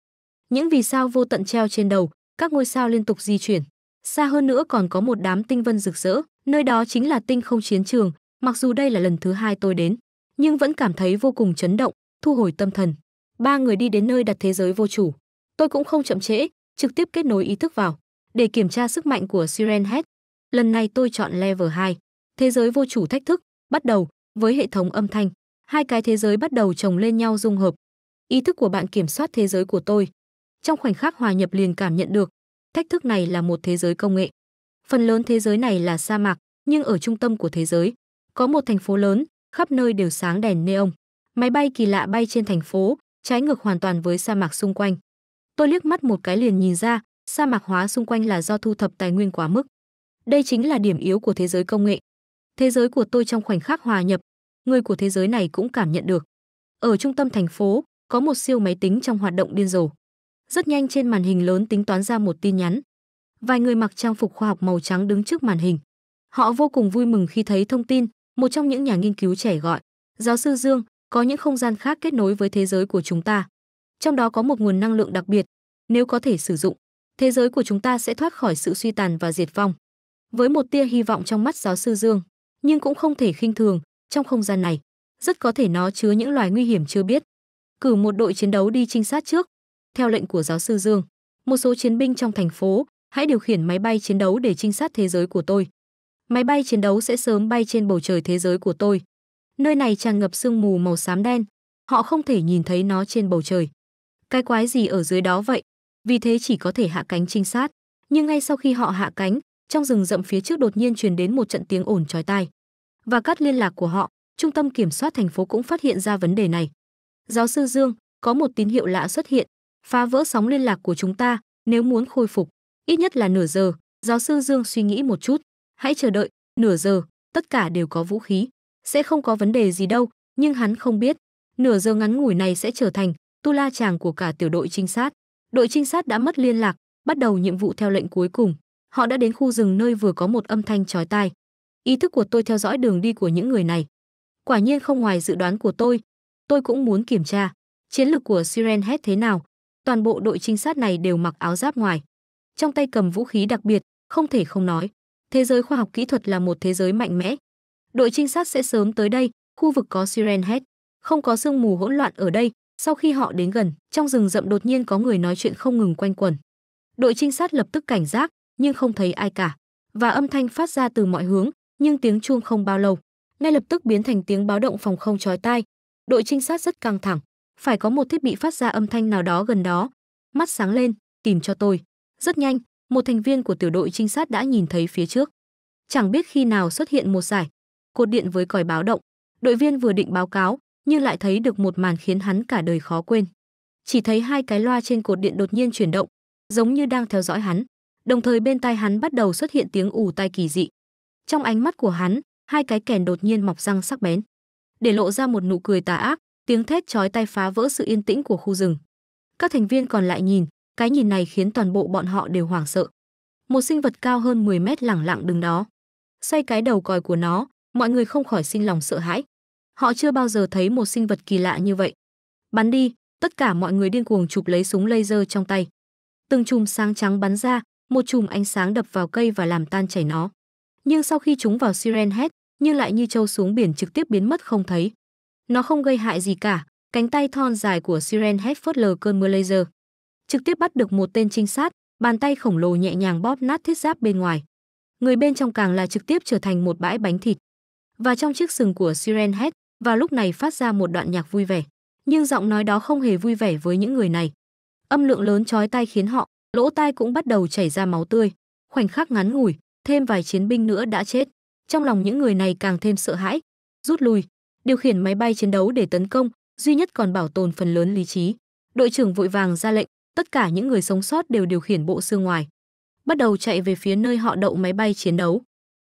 những vì sao vô tận treo trên đầu các ngôi sao liên tục di chuyển xa hơn nữa còn có một đám tinh vân rực rỡ nơi đó chính là tinh không chiến trường mặc dù đây là lần thứ hai tôi đến nhưng vẫn cảm thấy vô cùng chấn động thu hồi tâm thần ba người đi đến nơi đặt thế giới vô chủ tôi cũng không chậm trễ trực tiếp kết nối ý thức vào để kiểm tra sức mạnh của siren head lần này tôi chọn level 2. thế giới vô chủ thách thức bắt đầu với hệ thống âm thanh hai cái thế giới bắt đầu chồng lên nhau dung hợp ý thức của bạn kiểm soát thế giới của tôi trong khoảnh khắc hòa nhập liền cảm nhận được thách thức này là một thế giới công nghệ phần lớn thế giới này là sa mạc nhưng ở trung tâm của thế giới có một thành phố lớn khắp nơi đều sáng đèn neon Máy bay kỳ lạ bay trên thành phố, trái ngược hoàn toàn với sa mạc xung quanh. Tôi liếc mắt một cái liền nhìn ra, sa mạc hóa xung quanh là do thu thập tài nguyên quá mức. Đây chính là điểm yếu của thế giới công nghệ. Thế giới của tôi trong khoảnh khắc hòa nhập, người của thế giới này cũng cảm nhận được. Ở trung tâm thành phố, có một siêu máy tính trong hoạt động điên rồ. Rất nhanh trên màn hình lớn tính toán ra một tin nhắn. Vài người mặc trang phục khoa học màu trắng đứng trước màn hình. Họ vô cùng vui mừng khi thấy thông tin, một trong những nhà nghiên cứu trẻ gọi. Giáo sư Dương, có những không gian khác kết nối với thế giới của chúng ta. Trong đó có một nguồn năng lượng đặc biệt, nếu có thể sử dụng, thế giới của chúng ta sẽ thoát khỏi sự suy tàn và diệt vong. Với một tia hy vọng trong mắt giáo sư Dương, nhưng cũng không thể khinh thường, trong không gian này, rất có thể nó chứa những loài nguy hiểm chưa biết. Cử một đội chiến đấu đi trinh sát trước. Theo lệnh của giáo sư Dương, một số chiến binh trong thành phố hãy điều khiển máy bay chiến đấu để trinh sát thế giới của tôi. Máy bay chiến đấu sẽ sớm bay trên bầu trời thế giới của tôi. Nơi này tràn ngập sương mù màu xám đen, họ không thể nhìn thấy nó trên bầu trời. Cái quái gì ở dưới đó vậy? Vì thế chỉ có thể hạ cánh trinh sát. Nhưng ngay sau khi họ hạ cánh, trong rừng rậm phía trước đột nhiên truyền đến một trận tiếng ồn chói tai. Và cắt liên lạc của họ, trung tâm kiểm soát thành phố cũng phát hiện ra vấn đề này. Giáo sư Dương, có một tín hiệu lạ xuất hiện, phá vỡ sóng liên lạc của chúng ta, nếu muốn khôi phục, ít nhất là nửa giờ. Giáo sư Dương suy nghĩ một chút, hãy chờ đợi, nửa giờ, tất cả đều có vũ khí sẽ không có vấn đề gì đâu, nhưng hắn không biết, nửa giờ ngắn ngủi này sẽ trở thành tu la chàng của cả tiểu đội trinh sát. Đội trinh sát đã mất liên lạc, bắt đầu nhiệm vụ theo lệnh cuối cùng. Họ đã đến khu rừng nơi vừa có một âm thanh chói tai. Ý thức của tôi theo dõi đường đi của những người này. Quả nhiên không ngoài dự đoán của tôi, tôi cũng muốn kiểm tra chiến lược của Siren hết thế nào. Toàn bộ đội trinh sát này đều mặc áo giáp ngoài, trong tay cầm vũ khí đặc biệt, không thể không nói. Thế giới khoa học kỹ thuật là một thế giới mạnh mẽ, Đội trinh sát sẽ sớm tới đây, khu vực có siren hét, không có sương mù hỗn loạn ở đây. Sau khi họ đến gần, trong rừng rậm đột nhiên có người nói chuyện không ngừng quanh quẩn. Đội trinh sát lập tức cảnh giác, nhưng không thấy ai cả, và âm thanh phát ra từ mọi hướng, nhưng tiếng chuông không bao lâu, ngay lập tức biến thành tiếng báo động phòng không chói tai. Đội trinh sát rất căng thẳng, phải có một thiết bị phát ra âm thanh nào đó gần đó. Mắt sáng lên, tìm cho tôi. Rất nhanh, một thành viên của tiểu đội trinh sát đã nhìn thấy phía trước. Chẳng biết khi nào xuất hiện một giải, cột điện với còi báo động. Đội viên vừa định báo cáo, nhưng lại thấy được một màn khiến hắn cả đời khó quên. Chỉ thấy hai cái loa trên cột điện đột nhiên chuyển động, giống như đang theo dõi hắn. Đồng thời bên tai hắn bắt đầu xuất hiện tiếng ù tai kỳ dị. Trong ánh mắt của hắn, hai cái kèn đột nhiên mọc răng sắc bén, để lộ ra một nụ cười tà ác, tiếng thét chói tai phá vỡ sự yên tĩnh của khu rừng. Các thành viên còn lại nhìn, cái nhìn này khiến toàn bộ bọn họ đều hoảng sợ. Một sinh vật cao hơn 10 mét lẳng lặng đứng đó. Xoay cái đầu còi của nó, mọi người không khỏi sinh lòng sợ hãi. Họ chưa bao giờ thấy một sinh vật kỳ lạ như vậy. Bắn đi, tất cả mọi người điên cuồng chụp lấy súng laser trong tay. Từng chùm sáng trắng bắn ra, một chùm ánh sáng đập vào cây và làm tan chảy nó. Nhưng sau khi chúng vào Siren Head, nhưng lại như trâu xuống biển trực tiếp biến mất không thấy. Nó không gây hại gì cả, cánh tay thon dài của Siren Head phớt lờ cơn mưa laser. Trực tiếp bắt được một tên trinh sát, bàn tay khổng lồ nhẹ nhàng bóp nát thiết giáp bên ngoài. Người bên trong càng là trực tiếp trở thành một bãi bánh thịt và trong chiếc sừng của Siren hét và lúc này phát ra một đoạn nhạc vui vẻ. Nhưng giọng nói đó không hề vui vẻ với những người này. Âm lượng lớn chói tai khiến họ, lỗ tai cũng bắt đầu chảy ra máu tươi. Khoảnh khắc ngắn ngủi, thêm vài chiến binh nữa đã chết. Trong lòng những người này càng thêm sợ hãi, rút lui, điều khiển máy bay chiến đấu để tấn công, duy nhất còn bảo tồn phần lớn lý trí. Đội trưởng vội vàng ra lệnh, tất cả những người sống sót đều điều khiển bộ xương ngoài, bắt đầu chạy về phía nơi họ đậu máy bay chiến đấu.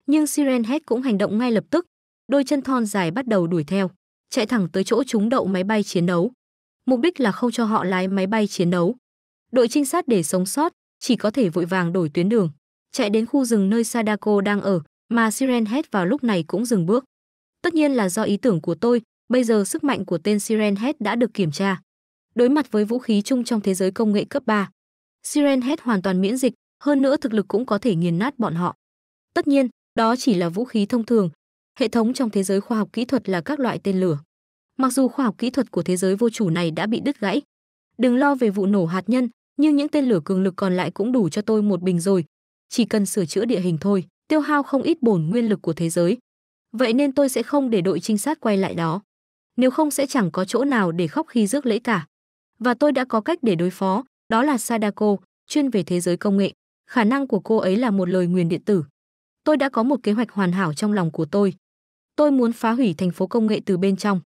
Nhưng Siren Head cũng hành động ngay lập tức, đôi chân thon dài bắt đầu đuổi theo, chạy thẳng tới chỗ chúng đậu máy bay chiến đấu. Mục đích là không cho họ lái máy bay chiến đấu. Đội trinh sát để sống sót, chỉ có thể vội vàng đổi tuyến đường, chạy đến khu rừng nơi Sadako đang ở, mà Siren Head vào lúc này cũng dừng bước. Tất nhiên là do ý tưởng của tôi, bây giờ sức mạnh của tên Siren Head đã được kiểm tra. Đối mặt với vũ khí chung trong thế giới công nghệ cấp 3, Siren Head hoàn toàn miễn dịch, hơn nữa thực lực cũng có thể nghiền nát bọn họ. Tất nhiên, đó chỉ là vũ khí thông thường, hệ thống trong thế giới khoa học kỹ thuật là các loại tên lửa. Mặc dù khoa học kỹ thuật của thế giới vô chủ này đã bị đứt gãy, đừng lo về vụ nổ hạt nhân, nhưng những tên lửa cường lực còn lại cũng đủ cho tôi một bình rồi. Chỉ cần sửa chữa địa hình thôi, tiêu hao không ít bổn nguyên lực của thế giới. Vậy nên tôi sẽ không để đội trinh sát quay lại đó. Nếu không sẽ chẳng có chỗ nào để khóc khi rước lễ cả. Và tôi đã có cách để đối phó, đó là Sadako, chuyên về thế giới công nghệ. Khả năng của cô ấy là một lời nguyền điện tử. Tôi đã có một kế hoạch hoàn hảo trong lòng của tôi. Tôi muốn phá hủy thành phố công nghệ từ bên trong.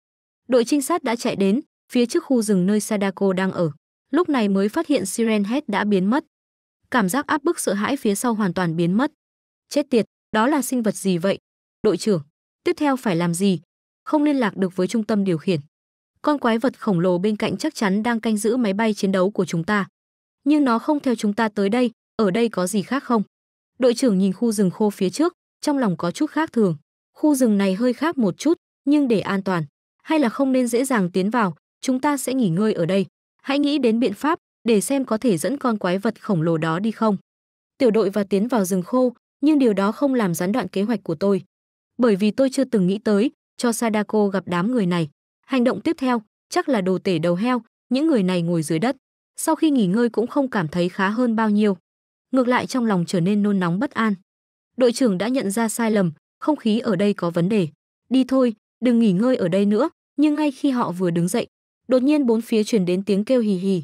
Đội trinh sát đã chạy đến, phía trước khu rừng nơi Sadako đang ở. Lúc này mới phát hiện Siren Head đã biến mất. Cảm giác áp bức sợ hãi phía sau hoàn toàn biến mất. Chết tiệt, đó là sinh vật gì vậy? Đội trưởng, tiếp theo phải làm gì? Không liên lạc được với trung tâm điều khiển. Con quái vật khổng lồ bên cạnh chắc chắn đang canh giữ máy bay chiến đấu của chúng ta. Nhưng nó không theo chúng ta tới đây, ở đây có gì khác không? Đội trưởng nhìn khu rừng khô phía trước, trong lòng có chút khác thường khu rừng này hơi khác một chút, nhưng để an toàn, hay là không nên dễ dàng tiến vào, chúng ta sẽ nghỉ ngơi ở đây. Hãy nghĩ đến biện pháp để xem có thể dẫn con quái vật khổng lồ đó đi không. Tiểu đội và tiến vào rừng khô, nhưng điều đó không làm gián đoạn kế hoạch của tôi. Bởi vì tôi chưa từng nghĩ tới, cho Sadako gặp đám người này. Hành động tiếp theo, chắc là đồ tể đầu heo, những người này ngồi dưới đất. Sau khi nghỉ ngơi cũng không cảm thấy khá hơn bao nhiêu. Ngược lại trong lòng trở nên nôn nóng bất an. Đội trưởng đã nhận ra sai lầm, không khí ở đây có vấn đề. Đi thôi, đừng nghỉ ngơi ở đây nữa. Nhưng ngay khi họ vừa đứng dậy, đột nhiên bốn phía truyền đến tiếng kêu hì hì.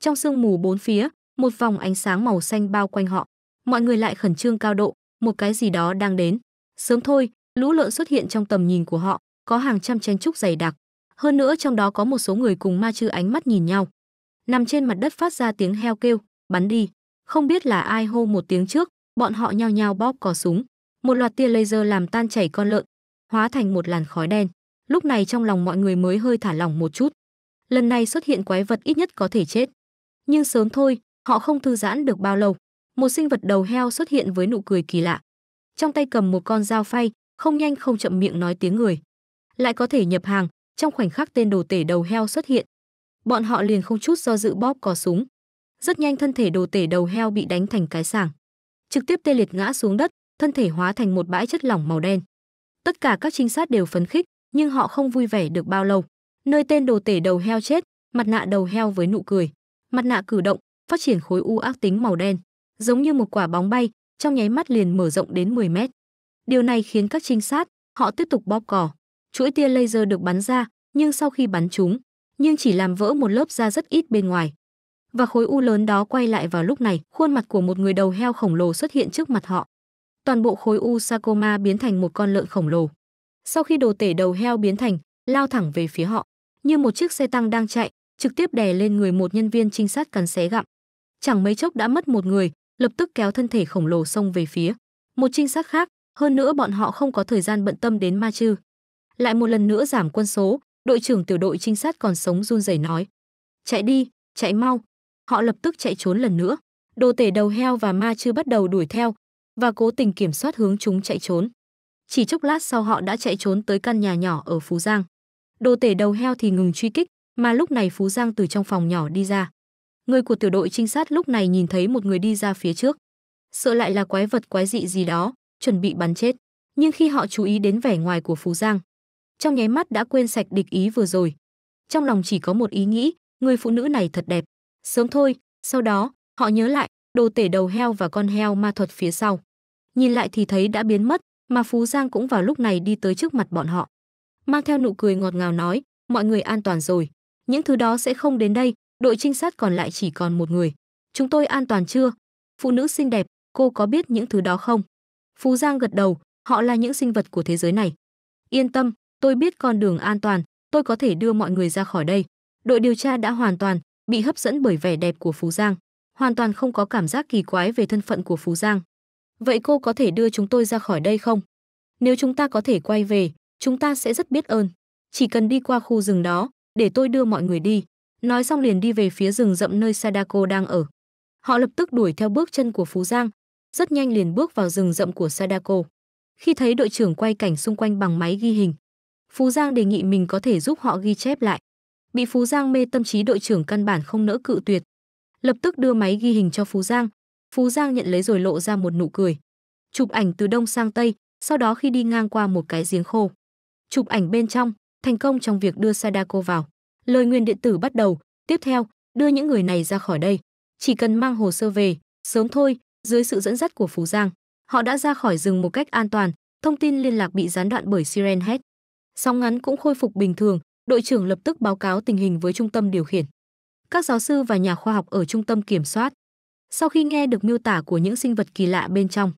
Trong sương mù bốn phía, một vòng ánh sáng màu xanh bao quanh họ. Mọi người lại khẩn trương cao độ, một cái gì đó đang đến. Sớm thôi, lũ lợn xuất hiện trong tầm nhìn của họ, có hàng trăm chén trúc dày đặc. Hơn nữa trong đó có một số người cùng ma chư ánh mắt nhìn nhau. Nằm trên mặt đất phát ra tiếng heo kêu, bắn đi. Không biết là ai hô một tiếng trước, bọn họ nhao nhao bóp cò súng một loạt tia laser làm tan chảy con lợn, hóa thành một làn khói đen. Lúc này trong lòng mọi người mới hơi thả lỏng một chút. Lần này xuất hiện quái vật ít nhất có thể chết. Nhưng sớm thôi, họ không thư giãn được bao lâu. Một sinh vật đầu heo xuất hiện với nụ cười kỳ lạ. Trong tay cầm một con dao phay, không nhanh không chậm miệng nói tiếng người. Lại có thể nhập hàng, trong khoảnh khắc tên đồ tể đầu heo xuất hiện. Bọn họ liền không chút do dự bóp cò súng. Rất nhanh thân thể đồ tể đầu heo bị đánh thành cái sàng. Trực tiếp tê liệt ngã xuống đất, thân thể hóa thành một bãi chất lỏng màu đen. Tất cả các trinh sát đều phấn khích, nhưng họ không vui vẻ được bao lâu. Nơi tên đồ tể đầu heo chết, mặt nạ đầu heo với nụ cười, mặt nạ cử động, phát triển khối u ác tính màu đen, giống như một quả bóng bay, trong nháy mắt liền mở rộng đến 10 mét. Điều này khiến các trinh sát, họ tiếp tục bóp cò. Chuỗi tia laser được bắn ra, nhưng sau khi bắn chúng, nhưng chỉ làm vỡ một lớp da rất ít bên ngoài. Và khối u lớn đó quay lại vào lúc này, khuôn mặt của một người đầu heo khổng lồ xuất hiện trước mặt họ toàn bộ khối u sarcoma biến thành một con lợn khổng lồ. Sau khi đồ tể đầu heo biến thành, lao thẳng về phía họ, như một chiếc xe tăng đang chạy, trực tiếp đè lên người một nhân viên trinh sát cắn xé gặm. Chẳng mấy chốc đã mất một người, lập tức kéo thân thể khổng lồ xông về phía một trinh sát khác, hơn nữa bọn họ không có thời gian bận tâm đến ma chư. Lại một lần nữa giảm quân số, đội trưởng tiểu đội trinh sát còn sống run rẩy nói: "Chạy đi, chạy mau." Họ lập tức chạy trốn lần nữa. Đồ tể đầu heo và ma chư bắt đầu đuổi theo, và cố tình kiểm soát hướng chúng chạy trốn. Chỉ chốc lát sau họ đã chạy trốn tới căn nhà nhỏ ở Phú Giang. Đồ tể đầu heo thì ngừng truy kích, mà lúc này Phú Giang từ trong phòng nhỏ đi ra. Người của tiểu đội trinh sát lúc này nhìn thấy một người đi ra phía trước. Sợ lại là quái vật quái dị gì đó, chuẩn bị bắn chết. Nhưng khi họ chú ý đến vẻ ngoài của Phú Giang, trong nháy mắt đã quên sạch địch ý vừa rồi. Trong lòng chỉ có một ý nghĩ, người phụ nữ này thật đẹp. Sớm thôi, sau đó, họ nhớ lại, đồ tể đầu heo và con heo ma thuật phía sau nhìn lại thì thấy đã biến mất, mà Phú Giang cũng vào lúc này đi tới trước mặt bọn họ. Mang theo nụ cười ngọt ngào nói, mọi người an toàn rồi, những thứ đó sẽ không đến đây, đội trinh sát còn lại chỉ còn một người. Chúng tôi an toàn chưa? Phụ nữ xinh đẹp, cô có biết những thứ đó không? Phú Giang gật đầu, họ là những sinh vật của thế giới này. Yên tâm, tôi biết con đường an toàn, tôi có thể đưa mọi người ra khỏi đây. Đội điều tra đã hoàn toàn bị hấp dẫn bởi vẻ đẹp của Phú Giang, hoàn toàn không có cảm giác kỳ quái về thân phận của Phú Giang. Vậy cô có thể đưa chúng tôi ra khỏi đây không? Nếu chúng ta có thể quay về, chúng ta sẽ rất biết ơn. Chỉ cần đi qua khu rừng đó, để tôi đưa mọi người đi. Nói xong liền đi về phía rừng rậm nơi Sadako đang ở. Họ lập tức đuổi theo bước chân của Phú Giang, rất nhanh liền bước vào rừng rậm của Sadako. Khi thấy đội trưởng quay cảnh xung quanh bằng máy ghi hình, Phú Giang đề nghị mình có thể giúp họ ghi chép lại. Bị Phú Giang mê tâm trí đội trưởng căn bản không nỡ cự tuyệt. Lập tức đưa máy ghi hình cho Phú Giang, Phú Giang nhận lấy rồi lộ ra một nụ cười. Chụp ảnh từ đông sang tây, sau đó khi đi ngang qua một cái giếng khô. Chụp ảnh bên trong, thành công trong việc đưa Sadako vào. Lời nguyên điện tử bắt đầu, tiếp theo, đưa những người này ra khỏi đây. Chỉ cần mang hồ sơ về, sớm thôi, dưới sự dẫn dắt của Phú Giang, họ đã ra khỏi rừng một cách an toàn, thông tin liên lạc bị gián đoạn bởi siren hét. Sóng ngắn cũng khôi phục bình thường, đội trưởng lập tức báo cáo tình hình với trung tâm điều khiển. Các giáo sư và nhà khoa học ở trung tâm kiểm soát sau khi nghe được miêu tả của những sinh vật kỳ lạ bên trong,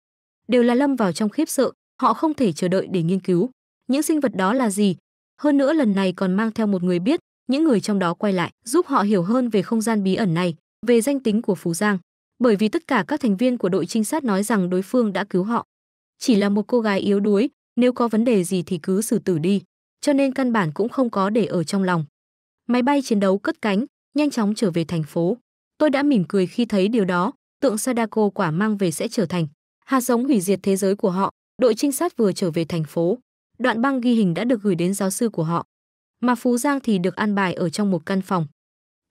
đều là lâm vào trong khiếp sợ, họ không thể chờ đợi để nghiên cứu. Những sinh vật đó là gì? Hơn nữa lần này còn mang theo một người biết, những người trong đó quay lại, giúp họ hiểu hơn về không gian bí ẩn này, về danh tính của Phú Giang. Bởi vì tất cả các thành viên của đội trinh sát nói rằng đối phương đã cứu họ. Chỉ là một cô gái yếu đuối, nếu có vấn đề gì thì cứ xử tử đi, cho nên căn bản cũng không có để ở trong lòng. Máy bay chiến đấu cất cánh, nhanh chóng trở về thành phố. Tôi đã mỉm cười khi thấy điều đó, tượng Sadako quả mang về sẽ trở thành hạt giống hủy diệt thế giới của họ. Đội trinh sát vừa trở về thành phố, đoạn băng ghi hình đã được gửi đến giáo sư của họ, mà Phú Giang thì được an bài ở trong một căn phòng.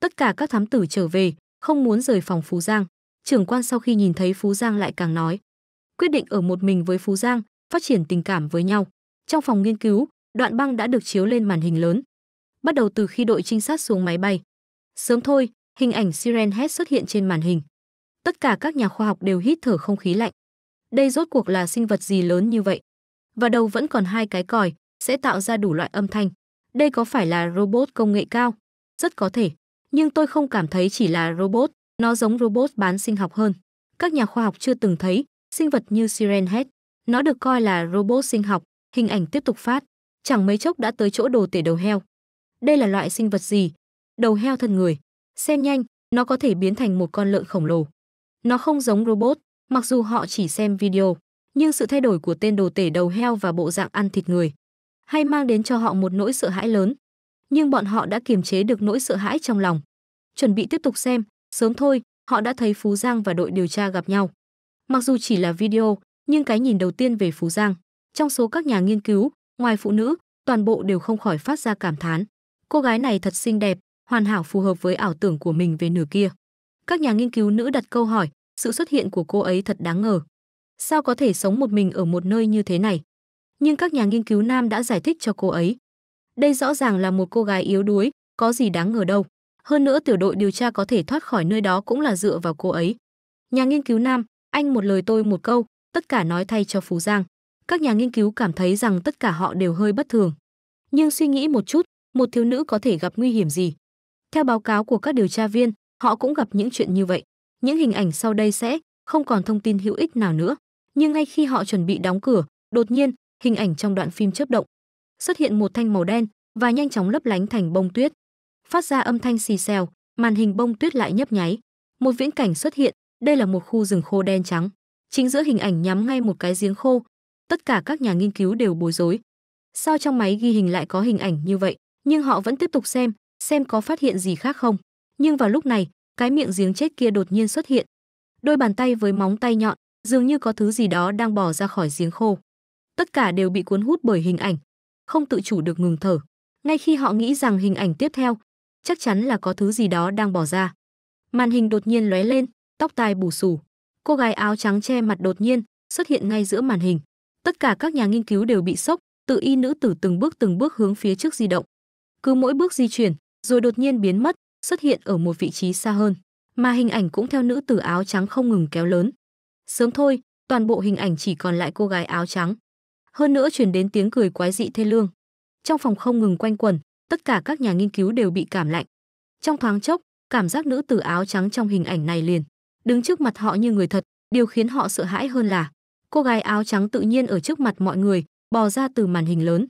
Tất cả các thám tử trở về, không muốn rời phòng Phú Giang. Trưởng quan sau khi nhìn thấy Phú Giang lại càng nói, quyết định ở một mình với Phú Giang, phát triển tình cảm với nhau. Trong phòng nghiên cứu, đoạn băng đã được chiếu lên màn hình lớn. Bắt đầu từ khi đội trinh sát xuống máy bay. Sớm thôi, Hình ảnh Siren Head xuất hiện trên màn hình. Tất cả các nhà khoa học đều hít thở không khí lạnh. Đây rốt cuộc là sinh vật gì lớn như vậy? Và đầu vẫn còn hai cái còi, sẽ tạo ra đủ loại âm thanh. Đây có phải là robot công nghệ cao? Rất có thể. Nhưng tôi không cảm thấy chỉ là robot, nó giống robot bán sinh học hơn. Các nhà khoa học chưa từng thấy sinh vật như Siren Head. Nó được coi là robot sinh học, hình ảnh tiếp tục phát. Chẳng mấy chốc đã tới chỗ đồ tể đầu heo. Đây là loại sinh vật gì? Đầu heo thân người. Xem nhanh, nó có thể biến thành một con lợn khổng lồ. Nó không giống robot, mặc dù họ chỉ xem video, nhưng sự thay đổi của tên đồ tể đầu heo và bộ dạng ăn thịt người hay mang đến cho họ một nỗi sợ hãi lớn. Nhưng bọn họ đã kiềm chế được nỗi sợ hãi trong lòng. Chuẩn bị tiếp tục xem, sớm thôi, họ đã thấy Phú Giang và đội điều tra gặp nhau. Mặc dù chỉ là video, nhưng cái nhìn đầu tiên về Phú Giang, trong số các nhà nghiên cứu, ngoài phụ nữ, toàn bộ đều không khỏi phát ra cảm thán. Cô gái này thật xinh đẹp, hoàn hảo phù hợp với ảo tưởng của mình về nửa kia. Các nhà nghiên cứu nữ đặt câu hỏi, sự xuất hiện của cô ấy thật đáng ngờ. Sao có thể sống một mình ở một nơi như thế này? Nhưng các nhà nghiên cứu nam đã giải thích cho cô ấy. Đây rõ ràng là một cô gái yếu đuối, có gì đáng ngờ đâu. Hơn nữa tiểu đội điều tra có thể thoát khỏi nơi đó cũng là dựa vào cô ấy. Nhà nghiên cứu nam, anh một lời tôi một câu, tất cả nói thay cho Phú Giang. Các nhà nghiên cứu cảm thấy rằng tất cả họ đều hơi bất thường. Nhưng suy nghĩ một chút, một thiếu nữ có thể gặp nguy hiểm gì? Theo báo cáo của các điều tra viên, họ cũng gặp những chuyện như vậy. Những hình ảnh sau đây sẽ không còn thông tin hữu ích nào nữa. Nhưng ngay khi họ chuẩn bị đóng cửa, đột nhiên, hình ảnh trong đoạn phim chớp động. Xuất hiện một thanh màu đen và nhanh chóng lấp lánh thành bông tuyết. Phát ra âm thanh xì xèo, màn hình bông tuyết lại nhấp nháy. Một viễn cảnh xuất hiện, đây là một khu rừng khô đen trắng. Chính giữa hình ảnh nhắm ngay một cái giếng khô. Tất cả các nhà nghiên cứu đều bối rối. Sao trong máy ghi hình lại có hình ảnh như vậy, nhưng họ vẫn tiếp tục xem xem có phát hiện gì khác không. Nhưng vào lúc này, cái miệng giếng chết kia đột nhiên xuất hiện. Đôi bàn tay với móng tay nhọn, dường như có thứ gì đó đang bò ra khỏi giếng khô. Tất cả đều bị cuốn hút bởi hình ảnh, không tự chủ được ngừng thở. Ngay khi họ nghĩ rằng hình ảnh tiếp theo, chắc chắn là có thứ gì đó đang bò ra. Màn hình đột nhiên lóe lên, tóc tai bù xù. Cô gái áo trắng che mặt đột nhiên xuất hiện ngay giữa màn hình. Tất cả các nhà nghiên cứu đều bị sốc, tự y nữ tử từng bước từng bước hướng phía trước di động. Cứ mỗi bước di chuyển, rồi đột nhiên biến mất, xuất hiện ở một vị trí xa hơn, mà hình ảnh cũng theo nữ tử áo trắng không ngừng kéo lớn. Sớm thôi, toàn bộ hình ảnh chỉ còn lại cô gái áo trắng. Hơn nữa truyền đến tiếng cười quái dị thê lương. Trong phòng không ngừng quanh quẩn, tất cả các nhà nghiên cứu đều bị cảm lạnh. Trong thoáng chốc, cảm giác nữ tử áo trắng trong hình ảnh này liền đứng trước mặt họ như người thật, điều khiến họ sợ hãi hơn là cô gái áo trắng tự nhiên ở trước mặt mọi người, bò ra từ màn hình lớn.